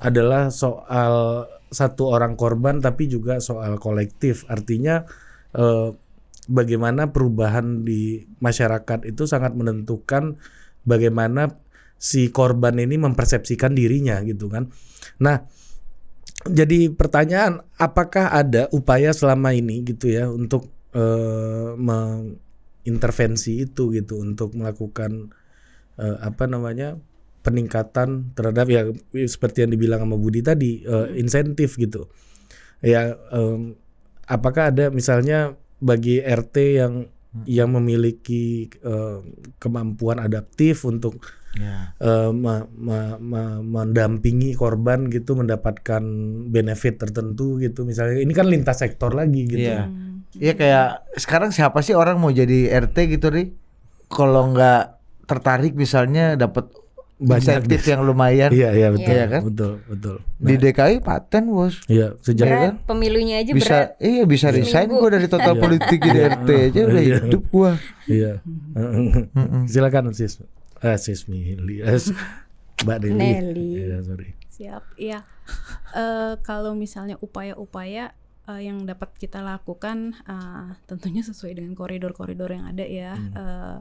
adalah soal satu orang korban tapi juga soal kolektif. Artinya eh, bagaimana perubahan di masyarakat itu sangat menentukan bagaimana si korban ini mempersepsikan dirinya gitu kan. Nah, jadi pertanyaan apakah ada upaya selama ini gitu ya untuk eh, mengintervensi itu gitu untuk melakukan eh, apa namanya? peningkatan terhadap ya seperti yang dibilang sama Budi tadi uh, insentif gitu. Ya um, apakah ada misalnya bagi RT yang hmm. yang memiliki uh, kemampuan adaptif untuk yeah. Ya. uh, ma ma ma mendampingi korban gitu mendapatkan benefit tertentu gitu misalnya ini kan lintas sektor lagi gitu. Iya hmm, yeah. yeah, gitu. kayak sekarang siapa sih orang mau jadi RT gitu ri? Kalau nggak tertarik misalnya dapat banyak insentif yang lumayan. Iya iya, iya betul. Iya kan? Betul betul. Nah. Di DKI paten bos. Iya sejak berat, iya kan. Pemilunya aja bisa, berat. Iya bisa iya. Seminggu. resign gua dari total politik di RT aja udah hidup gua. Iya. Silakan sis. Eh sis Mili. Eh, Mbak Deli. Iya sorry. Siap. Iya. Uh, kalau misalnya upaya-upaya uh, yang dapat kita lakukan uh, tentunya sesuai dengan koridor-koridor yang ada ya. Hmm. Uh,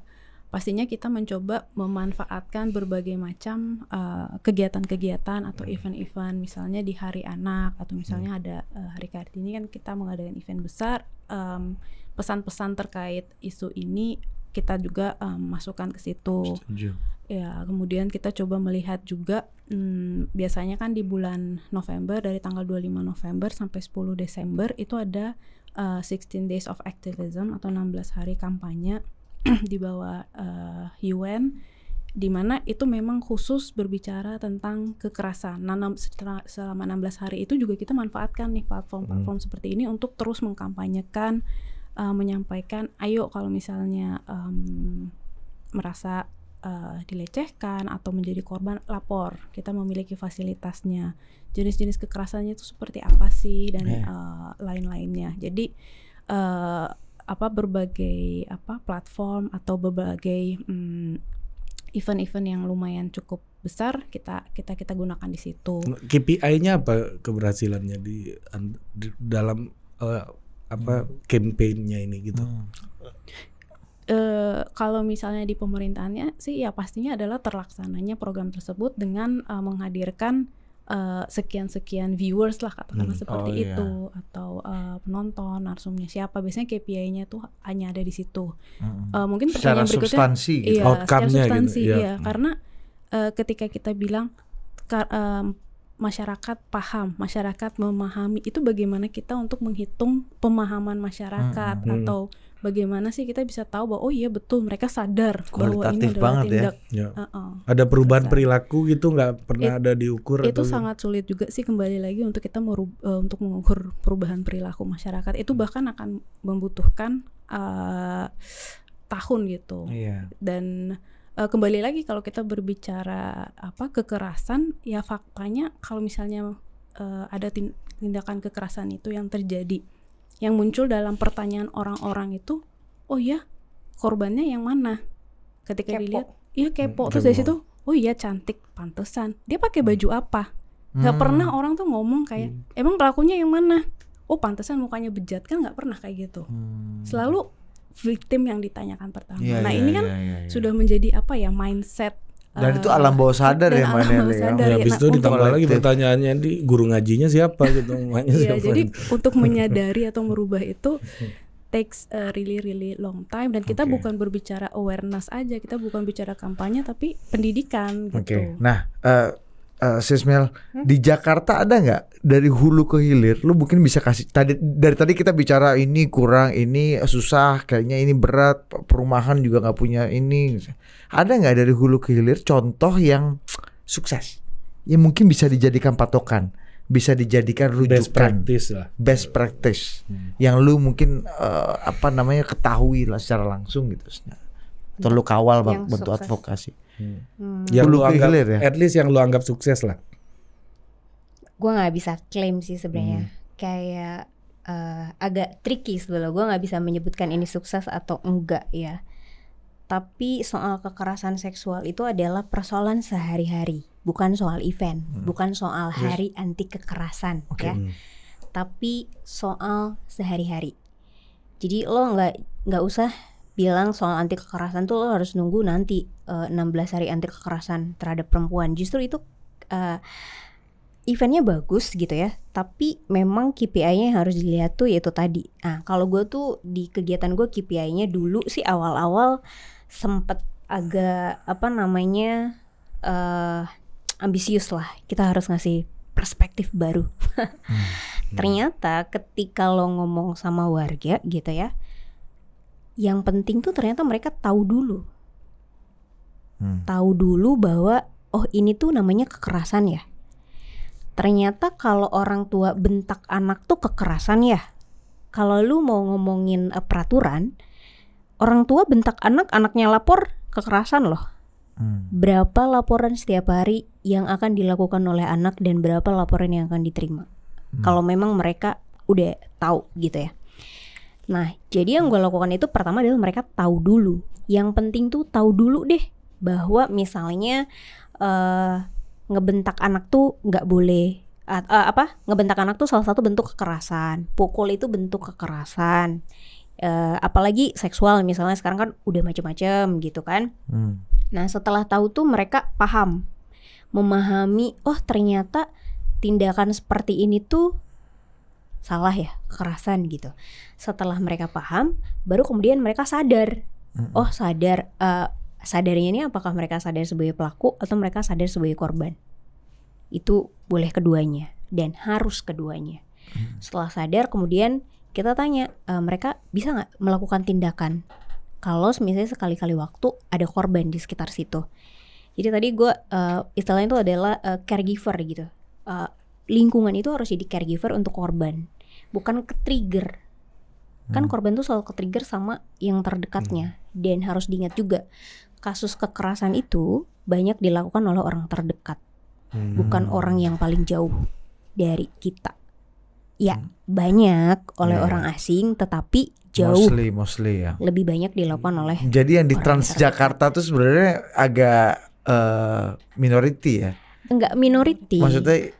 pastinya kita mencoba memanfaatkan berbagai macam kegiatan eh, kegiatan-kegiatan atau hmm. event-event misalnya di Hari Anak atau misalnya hmm. ada uh, Hari Kartini kan kita mengadakan event besar pesan pesan-pesan terkait isu ini kita juga um, masukkan ke situ. Setuju. Ya, kemudian kita coba melihat juga hmm, biasanya kan di bulan November dari tanggal 25 November sampai 10 Desember itu ada uh, eh, 16 days of activism atau 16 hari kampanye di bawah uh, eh, UN di mana itu memang khusus berbicara tentang kekerasan. Nah, selama 16 hari itu juga kita manfaatkan nih platform-platform hmm. seperti ini untuk terus mengkampanyekan uh, menyampaikan ayo kalau misalnya um, merasa uh, dilecehkan atau menjadi korban lapor. Kita memiliki fasilitasnya. Jenis-jenis kekerasannya itu seperti apa sih dan yeah. Iya. uh, lain-lainnya. Jadi apa berbagai apa platform atau berbagai mm, event-event hmm, yang lumayan cukup besar kita kita kita gunakan di situ. KPI-nya apa keberhasilannya di, di dalam uh, apa hmm. campaign-nya ini gitu? Hmm. Uh, kalau misalnya di pemerintahannya sih ya pastinya adalah terlaksananya program tersebut dengan uh, menghadirkan Eh, sekian-sekian viewers lah katakanlah hmm. seperti oh, iya. itu atau uh, penonton narsumnya siapa biasanya KPI-nya tuh hanya ada di situ hmm. uh, mungkin pertanyaan secara berikutnya substansi gitu. iya secara gitu, substansi gitu. ya, iya, Hmm. karena uh, ketika kita bilang kar, uh, masyarakat paham masyarakat memahami itu bagaimana kita untuk menghitung pemahaman masyarakat hmm. hmm, hmm. atau bagaimana sih kita bisa tahu bahwa oh iya betul mereka sadar bahwa ini adalah banget ya. tindak ya. Uh -uh. ada perubahan Terus, perilaku gitu nggak pernah it, ada diukur itu atau... sangat sulit juga sih kembali lagi untuk kita uh, untuk mengukur perubahan perilaku masyarakat itu hmm. bahkan akan membutuhkan uh, tahun gitu yeah. dan uh, kembali lagi kalau kita berbicara apa kekerasan ya faktanya kalau misalnya uh, ada tindakan kekerasan itu yang terjadi yang muncul dalam pertanyaan orang-orang itu oh ya korbannya yang mana ketika kepo. dilihat iya kepo. terus dari situ oh iya cantik pantesan dia pakai baju hmm. apa nggak hmm. pernah orang tuh ngomong kayak hmm. emang pelakunya yang mana oh pantesan mukanya bejat kan gak pernah kayak gitu hmm. selalu victim yang ditanyakan pertama yeah, nah yeah, ini kan yeah, yeah, yeah. sudah menjadi apa ya mindset dan itu alam bawah sadar ya mana ya. ya. ya habis nah, itu ditambah lagi pertanyaannya di guru ngajinya siapa gitu, makanya iya, siapa. Ya, jadi gitu. untuk menyadari atau merubah itu takes a eh, really really long time dan kita okay. bukan berbicara awareness aja, kita bukan bicara kampanye tapi pendidikan gitu. Oke. Okay. Nah, uh, uh, eh, Sismel hmm? di Jakarta ada nggak dari hulu ke hilir lu mungkin bisa kasih tadi dari tadi kita bicara ini kurang ini susah kayaknya ini berat perumahan juga nggak punya ini ada nggak dari hulu ke hilir contoh yang sukses yang mungkin bisa dijadikan patokan bisa dijadikan rujukan best practice lah best practice hmm. yang lu mungkin uh, apa namanya ketahui lah secara langsung gitu atau lu kawal yang bentuk sukses. advokasi Hmm. Yang lu anggap, hilir, ya? at least yang lu anggap sukses lah. Gue nggak bisa klaim sih sebenarnya. Hmm. Kayak uh, agak tricky sebenarnya. Gue nggak bisa menyebutkan ini sukses atau enggak ya. Tapi soal kekerasan seksual itu adalah persoalan sehari-hari, bukan soal event, hmm. bukan soal hari yes. anti kekerasan okay. ya. Hmm. Tapi soal sehari-hari. Jadi lo nggak nggak usah bilang soal anti kekerasan tuh lo harus nunggu nanti uh, eh, 16 hari anti kekerasan terhadap perempuan. Justru itu uh, eventnya bagus gitu ya, tapi memang KPI-nya harus dilihat tuh yaitu tadi. Nah, kalau gue tuh di kegiatan gue KPI-nya dulu sih awal-awal sempet agak apa namanya uh, ambisius lah. Kita harus ngasih perspektif baru. Hmm, hmm, Ternyata ketika lo ngomong sama warga gitu ya, yang penting tuh ternyata mereka tahu dulu hmm. tahu dulu bahwa oh ini tuh namanya kekerasan ya ternyata kalau orang tua bentak anak tuh kekerasan ya kalau lu mau ngomongin uh, peraturan orang tua bentak anak anaknya lapor kekerasan loh hmm. berapa laporan setiap hari yang akan dilakukan oleh anak dan berapa laporan yang akan diterima hmm. kalau memang mereka udah tahu gitu ya Nah, jadi yang gue lakukan itu pertama adalah mereka tahu dulu. Yang penting tuh tahu dulu deh bahwa misalnya uh, ngebentak anak tuh nggak boleh. Uh, uh, apa? Ngebentak anak tuh salah satu bentuk kekerasan. Pukul itu bentuk kekerasan. Uh, apalagi seksual misalnya sekarang kan udah macam-macam gitu kan. Hmm. Nah, setelah tahu tuh mereka paham. Memahami, oh ternyata tindakan seperti ini tuh salah ya kekerasan gitu. Setelah mereka paham, baru kemudian mereka sadar. hmm Oh sadar, uh, eh, sadarnya ini apakah mereka sadar sebagai pelaku atau mereka sadar sebagai korban? Itu boleh keduanya dan harus keduanya. hmm Setelah sadar, kemudian kita tanya uh, mereka bisa nggak melakukan tindakan kalau misalnya sekali-kali waktu ada korban di sekitar situ. Jadi tadi gue uh, istilahnya itu adalah uh, caregiver gitu, uh, lingkungan itu harus jadi caregiver untuk korban, bukan ke trigger. Kan hmm. Kan korban tuh selalu ke trigger sama yang terdekatnya hmm. dan harus diingat juga kasus kekerasan itu banyak dilakukan oleh orang terdekat, hmm. bukan orang yang paling jauh dari kita. Ya, hmm. banyak oleh yeah. Ya. orang asing tetapi jauh mostly, mostly ya. lebih banyak dilakukan oleh jadi yang di Transjakarta tuh sebenarnya agak uh, minority ya enggak minority maksudnya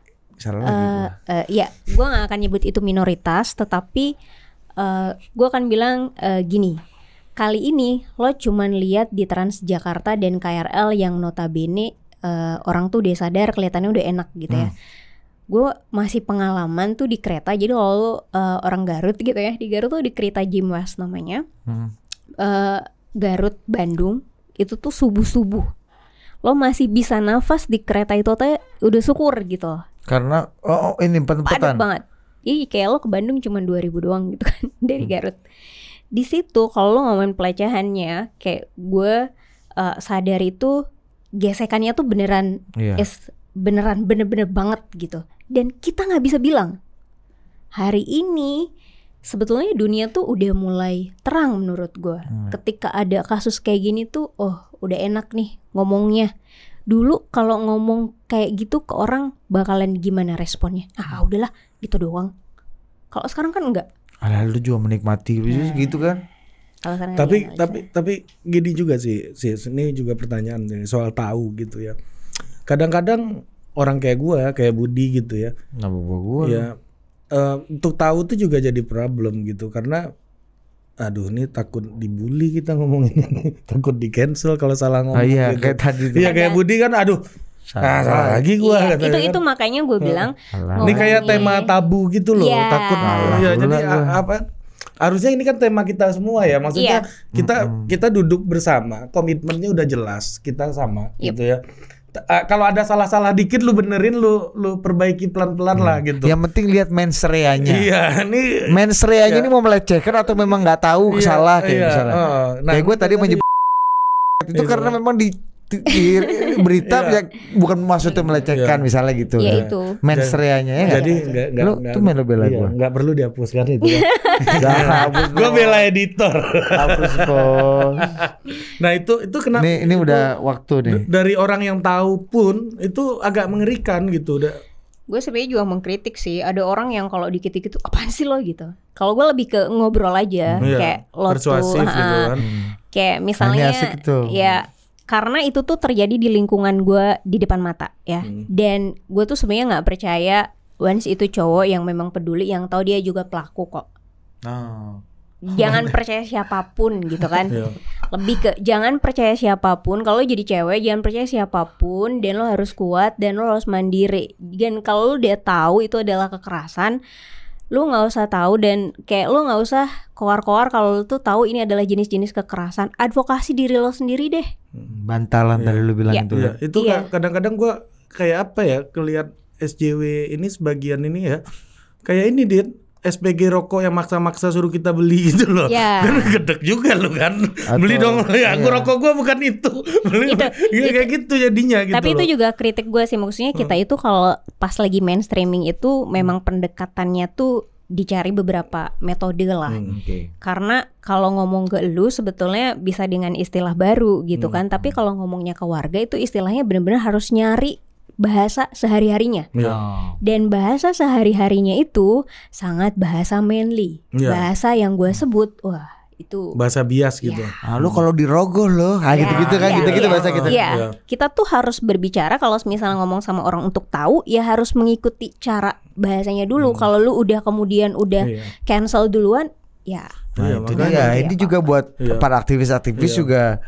Salah uh, lagi Uh, eh, eh, ya, gue gak akan nyebut itu minoritas, tetapi uh, eh, gue akan bilang uh, gini. Kali ini lo cuman lihat di Transjakarta dan KRL yang notabene uh, orang tuh udah sadar kelihatannya udah enak gitu ya. hmm. ya. Gue masih pengalaman tuh di kereta, jadi lo uh, orang Garut gitu ya. Di Garut tuh di kereta Jimwas namanya. Hmm. Uh, Garut Bandung itu tuh subuh-subuh. Lo masih bisa nafas di kereta itu tuh udah syukur gitu loh karena oh, oh ini empat-empatan. Padat banget. Iya, iya kayak lo ke Bandung cuma dua ribu doang gitu kan dari hmm. Garut. Di situ kalau lo ngomongin pelecehannya kayak gue uh, sadar itu gesekannya tuh beneran yeah. es beneran bener-bener banget gitu. Dan kita nggak bisa bilang hari ini sebetulnya dunia tuh udah mulai terang menurut gue. Hmm. Ketika ada kasus kayak gini tuh, oh udah enak nih ngomongnya dulu kalau ngomong kayak gitu ke orang bakalan gimana responnya ah hmm. udahlah gitu doang kalau sekarang kan enggak Alah lu juga menikmati hmm. gitu kan, kan tapi ya, tapi tapi gini juga sih sih ini juga pertanyaan nih, ya, soal tahu gitu ya kadang-kadang orang kayak gua kayak Budi gitu ya nah, gua ya uh, untuk tahu tuh juga jadi problem gitu karena aduh ini takut dibully kita ngomongin ini takut di cancel kalau salah ngomong. ah, iya gitu. kayak tadi. Iya kayak Budi kan aduh salah, nah, salah lagi gue iya, itu kan. itu makanya gue bilang Alah. ini kayak tema tabu gitu loh yeah. takut Alah. ya jadi apa harusnya ini kan tema kita semua ya maksudnya yeah. kita kita duduk bersama komitmennya udah jelas kita sama yep. gitu ya uh, kalau ada salah-salah dikit lu benerin lu lu perbaiki pelan-pelan hmm. lah gitu. Yang penting lihat mensreanya. Iya, ini mensreanya iya. ini mau melecehkan atau memang nggak tahu iya, salah kayak iya, misalnya. Uh, nah, kayak gue tadi menyebut itu itu karena gitu. memang di berita yeah. Ya, bukan maksudnya melecehkan yeah. misalnya gitu. Iya yeah, itu. Mensreanya ya. Jadi enggak enggak lu tuh main bela iya, gua. Enggak perlu dihapus kan itu. Enggak ya. hapus. Gua bela editor. hapus bos. Nah, itu itu kenapa Ini ini itu, udah waktu nih. Dari orang yang tahu pun itu agak mengerikan gitu. Udah gue sebenarnya juga mengkritik sih ada orang yang kalau dikit-dikit tuh apaan sih lo gitu kalau gue lebih ke ngobrol aja hmm, iya, kayak iya, lo tuh gitu kan. kayak hmm. misalnya ya karena itu tuh terjadi di lingkungan gue di depan mata ya hmm. dan gue tuh sebenarnya nggak percaya once itu cowok yang memang peduli yang tahu dia juga pelaku kok oh. jangan percaya siapapun gitu kan iya. lebih ke jangan percaya siapapun kalau jadi cewek jangan percaya siapapun dan lo harus kuat dan lo harus mandiri dan kalau dia tahu itu adalah kekerasan lu nggak usah tahu dan kayak lu nggak usah koar-koar kalau lu tuh tahu ini adalah jenis-jenis kekerasan advokasi diri lo sendiri deh bantalan yeah. tadi lu bilang yeah. itu ya. Iya, itu yeah. kadang-kadang gua kayak apa ya keliat SJW ini sebagian ini ya kayak ini dit SPG rokok yang maksa-maksa suruh kita beli itu loh. Yeah. Kan gedek juga lo kan. Atau, beli dong ya, aku iya. rokok gua bukan itu. Beli itu, ya, kayak gitu jadinya gitu. Tapi loh. itu juga kritik gua sih maksudnya hmm. kita itu kalau pas lagi mainstreaming itu memang hmm. pendekatannya tuh dicari beberapa metode lah. Hmm, okay. Karena kalau ngomong ke lu sebetulnya bisa dengan istilah baru gitu hmm. kan, tapi kalau ngomongnya ke warga itu istilahnya benar-benar harus nyari bahasa sehari-harinya. Yeah. Oh. Dan bahasa sehari-harinya itu sangat bahasa manly. Yeah. Bahasa yang gue sebut, wah itu bahasa bias gitu. Ya. Ah, lu kalau dirogoh lo, ah iya. gitu-gitu kan, iya. gitu-gitu iya. bahasa kita. ya Kita tuh harus berbicara kalau misalnya ngomong sama orang untuk tahu ya harus mengikuti cara bahasanya dulu. Hmm. Kalau lu udah kemudian udah cancel duluan, ya. Nah, nah itu dia. Ini juga buat para aktivis-aktivis juga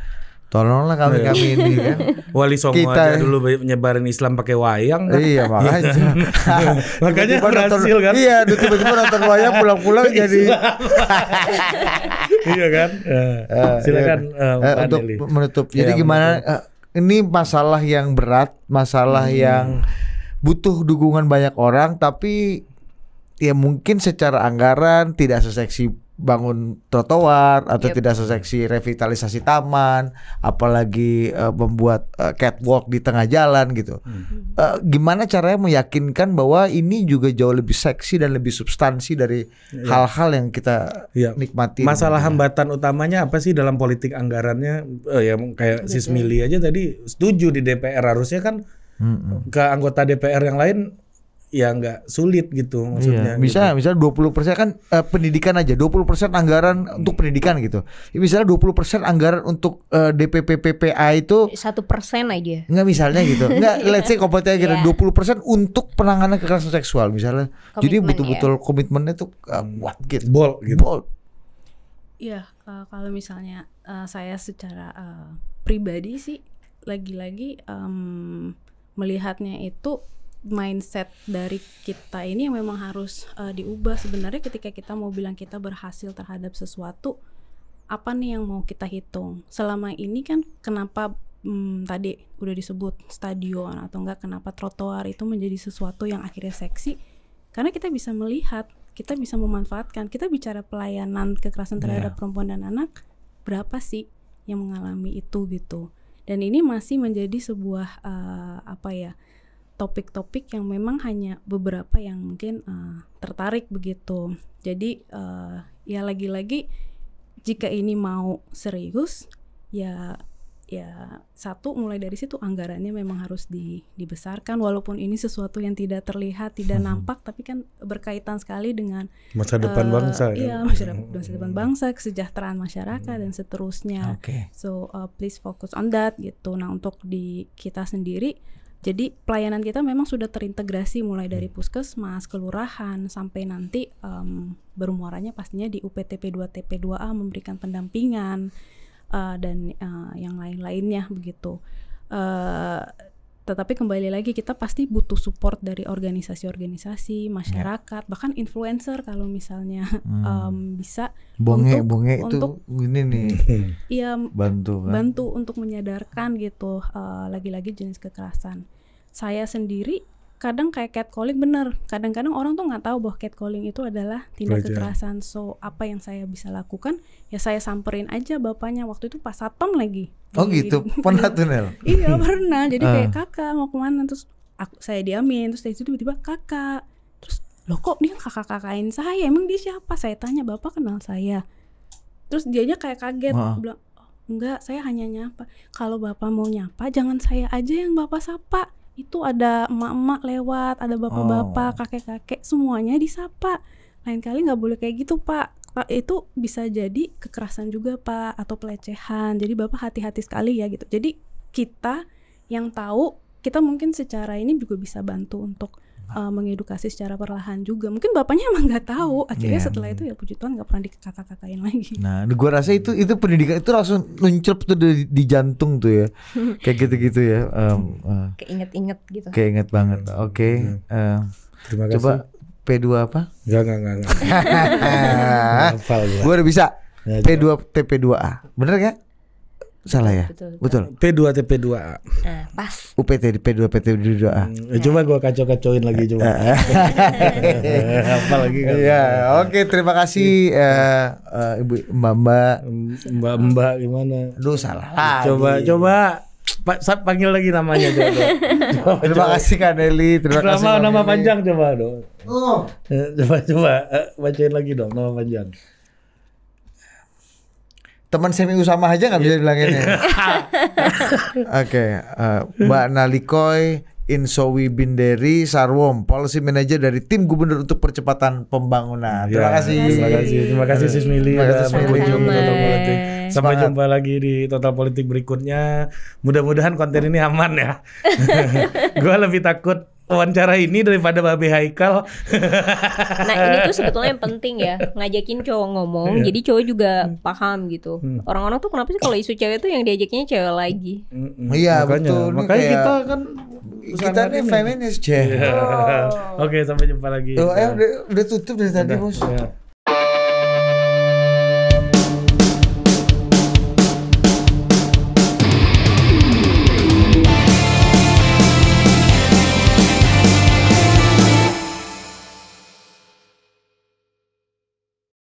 Tolonglah kami iya. kami ini kan. Wali Songo kita, aja dulu menyebarin Islam pakai wayang. Kan? Iya makanya. Iya. makanya berhasil kan. Iya, tiba-tiba nonton wayang pulang-pulang jadi. iya kan. Uh, silakan uh, uh, untuk menutup. Jadi ya, gimana? Uh, eh, ini masalah yang berat, masalah hmm. yang butuh dukungan banyak orang, tapi ya mungkin secara anggaran tidak seseksi bangun trotoar atau yep. tidak seseksi revitalisasi taman, apalagi uh, membuat uh, catwalk di tengah jalan gitu. Hmm. Uh, gimana caranya meyakinkan bahwa ini juga jauh lebih seksi dan lebih substansi dari iya. hal-hal yeah. yang kita yeah. nikmati. Masalah namanya. hambatan utamanya apa sih dalam politik anggarannya? Uh, ya kayak Sismili aja tadi setuju di DPR harusnya kan hmm. ke anggota DPR yang lain ya nggak sulit gitu iya, maksudnya. Iya. Bisa gitu. misalnya 20 persen kan uh, pendidikan aja dua puluh persen anggaran untuk pendidikan gitu. Misalnya dua puluh persen anggaran untuk uh, eh, DPPPPA itu satu persen aja. Nggak misalnya gitu. Nggak let's say kompeten kira gitu, iya. Dua puluh persen untuk penanganan kekerasan seksual misalnya. Komitmen, Jadi betul-betul yeah. komitmennya tuh uh, gitu. Bol gitu. Bol. Iya uh, kalau misalnya uh, saya secara uh, pribadi sih lagi-lagi um, melihatnya itu mindset dari kita ini yang memang harus uh, diubah sebenarnya ketika kita mau bilang kita berhasil terhadap sesuatu apa nih yang mau kita hitung selama ini kan kenapa hmm, tadi udah disebut stadion atau enggak kenapa trotoar itu menjadi sesuatu yang akhirnya seksi karena kita bisa melihat kita bisa memanfaatkan kita bicara pelayanan kekerasan terhadap yeah. perempuan dan anak berapa sih yang mengalami itu gitu dan ini masih menjadi sebuah uh, apa ya topik-topik yang memang hanya beberapa yang mungkin uh, tertarik begitu. Jadi uh, ya lagi-lagi jika ini mau serius ya ya satu mulai dari situ anggarannya memang harus di, dibesarkan walaupun ini sesuatu yang tidak terlihat tidak hmm. nampak tapi kan berkaitan sekali dengan masa depan uh, bangsa kan? iya masa, depan, masa depan hmm. bangsa kesejahteraan masyarakat hmm. dan seterusnya okay. so uh, please focus on that gitu nah untuk di kita sendiri jadi pelayanan kita memang sudah terintegrasi mulai dari puskesmas, kelurahan sampai nanti um, bermuaranya pastinya di UPTP 2 TP2A memberikan pendampingan uh, dan uh, yang lain-lainnya begitu. Uh, tetapi kembali lagi kita pasti butuh support dari organisasi-organisasi, masyarakat, yeah. bahkan influencer kalau misalnya hmm. um, bisa bonge untuk, bonge untuk, itu nih. Iya, bantu kan? bantu untuk menyadarkan gitu lagi eh, lagi-lagi jenis kekerasan. Saya sendiri kadang kayak catcalling bener kadang-kadang orang tuh nggak tahu bahwa catcalling itu adalah tindak Raja. kekerasan so apa yang saya bisa lakukan ya saya samperin aja bapaknya waktu itu pas satpam lagi Oh gitu, pernah tuh Nel? iya pernah, jadi kayak ah. kakak mau kemana terus aku saya diamin terus dari situ tiba-tiba kakak terus loh kok dia kakak-kakain saya emang dia siapa saya tanya bapak kenal saya terus dianya kayak kaget Maaf. Ah. bilang oh, enggak saya hanya nyapa kalau bapak mau nyapa jangan saya aja yang bapak sapa itu ada emak-emak lewat ada bapak-bapak oh. kakek-kakek semuanya disapa lain kali nggak boleh kayak gitu pak Pak itu bisa jadi kekerasan juga Pak atau pelecehan. Jadi Bapak hati-hati sekali ya gitu. Jadi kita yang tahu kita mungkin secara ini juga bisa bantu untuk uh, mengedukasi secara perlahan juga. Mungkin bapaknya emang nggak tahu. Hmm. Akhirnya yeah. setelah hmm. itu ya puji Tuhan nggak pernah dikata-katain lagi. Nah, gue rasa itu itu pendidikan itu langsung nuncrup tuh di, di jantung tuh ya, kayak gitu-gitu ya. Um, uh, Keinget-inget gitu. Keinget banget. Hmm. Oke. Okay. Uh, eh. Terima kasih. Coba P2 apa? Enggak, enggak, enggak. enggak. Hafal gua. Gua udah bisa. P2 TP2A. Bener enggak? Salah ya? Betul. betul. P2 TP2A. Uh, pas. UPT di P2 PT2A. Hmm, eh, coba gua kacau-kacauin lagi coba. Eh, eh. Apa lagi kan? Iya, oke okay, terima kasih uh, uh, Ibu Mbak Mbak. Mbak Mbak gimana? Lu salah. Coba lagi. coba Pak, panggil lagi namanya coba. coba terima coba. kasih Kak Nelly, terima nama, kasih. Nama nama panjang coba dong. Oh. Eh, coba coba eh, bacain lagi dong nama panjang. Teman semi Usama aja nggak bisa bilang ini. Ya? Oke, eh, Mbak Nalikoy Insowi Binderi Sarwom, Policy Manager dari tim Gubernur untuk Percepatan Pembangunan. Terima iya, kasih. Terima kasih. Terima kasih Sis Mili. Terima kasih Sis Sampai banget. jumpa lagi di Total Politik berikutnya. Mudah-mudahan konten ini aman ya. gua lebih takut wawancara ini daripada babi Haikal. nah ini tuh sebetulnya yang penting ya ngajakin cowok ngomong, yeah. jadi cowok juga hmm. paham gitu. Hmm. Orang-orang tuh kenapa sih kalau isu cewek tuh yang diajaknya cewek lagi? Hmm, iya makanya, betul. Ya. Makanya kayak, kita kan kita ini feminis cewek. Iya. Oh. Oke sampai jumpa lagi. Oh, eh, ya. udah, udah tutup dari tadi bos. Ya.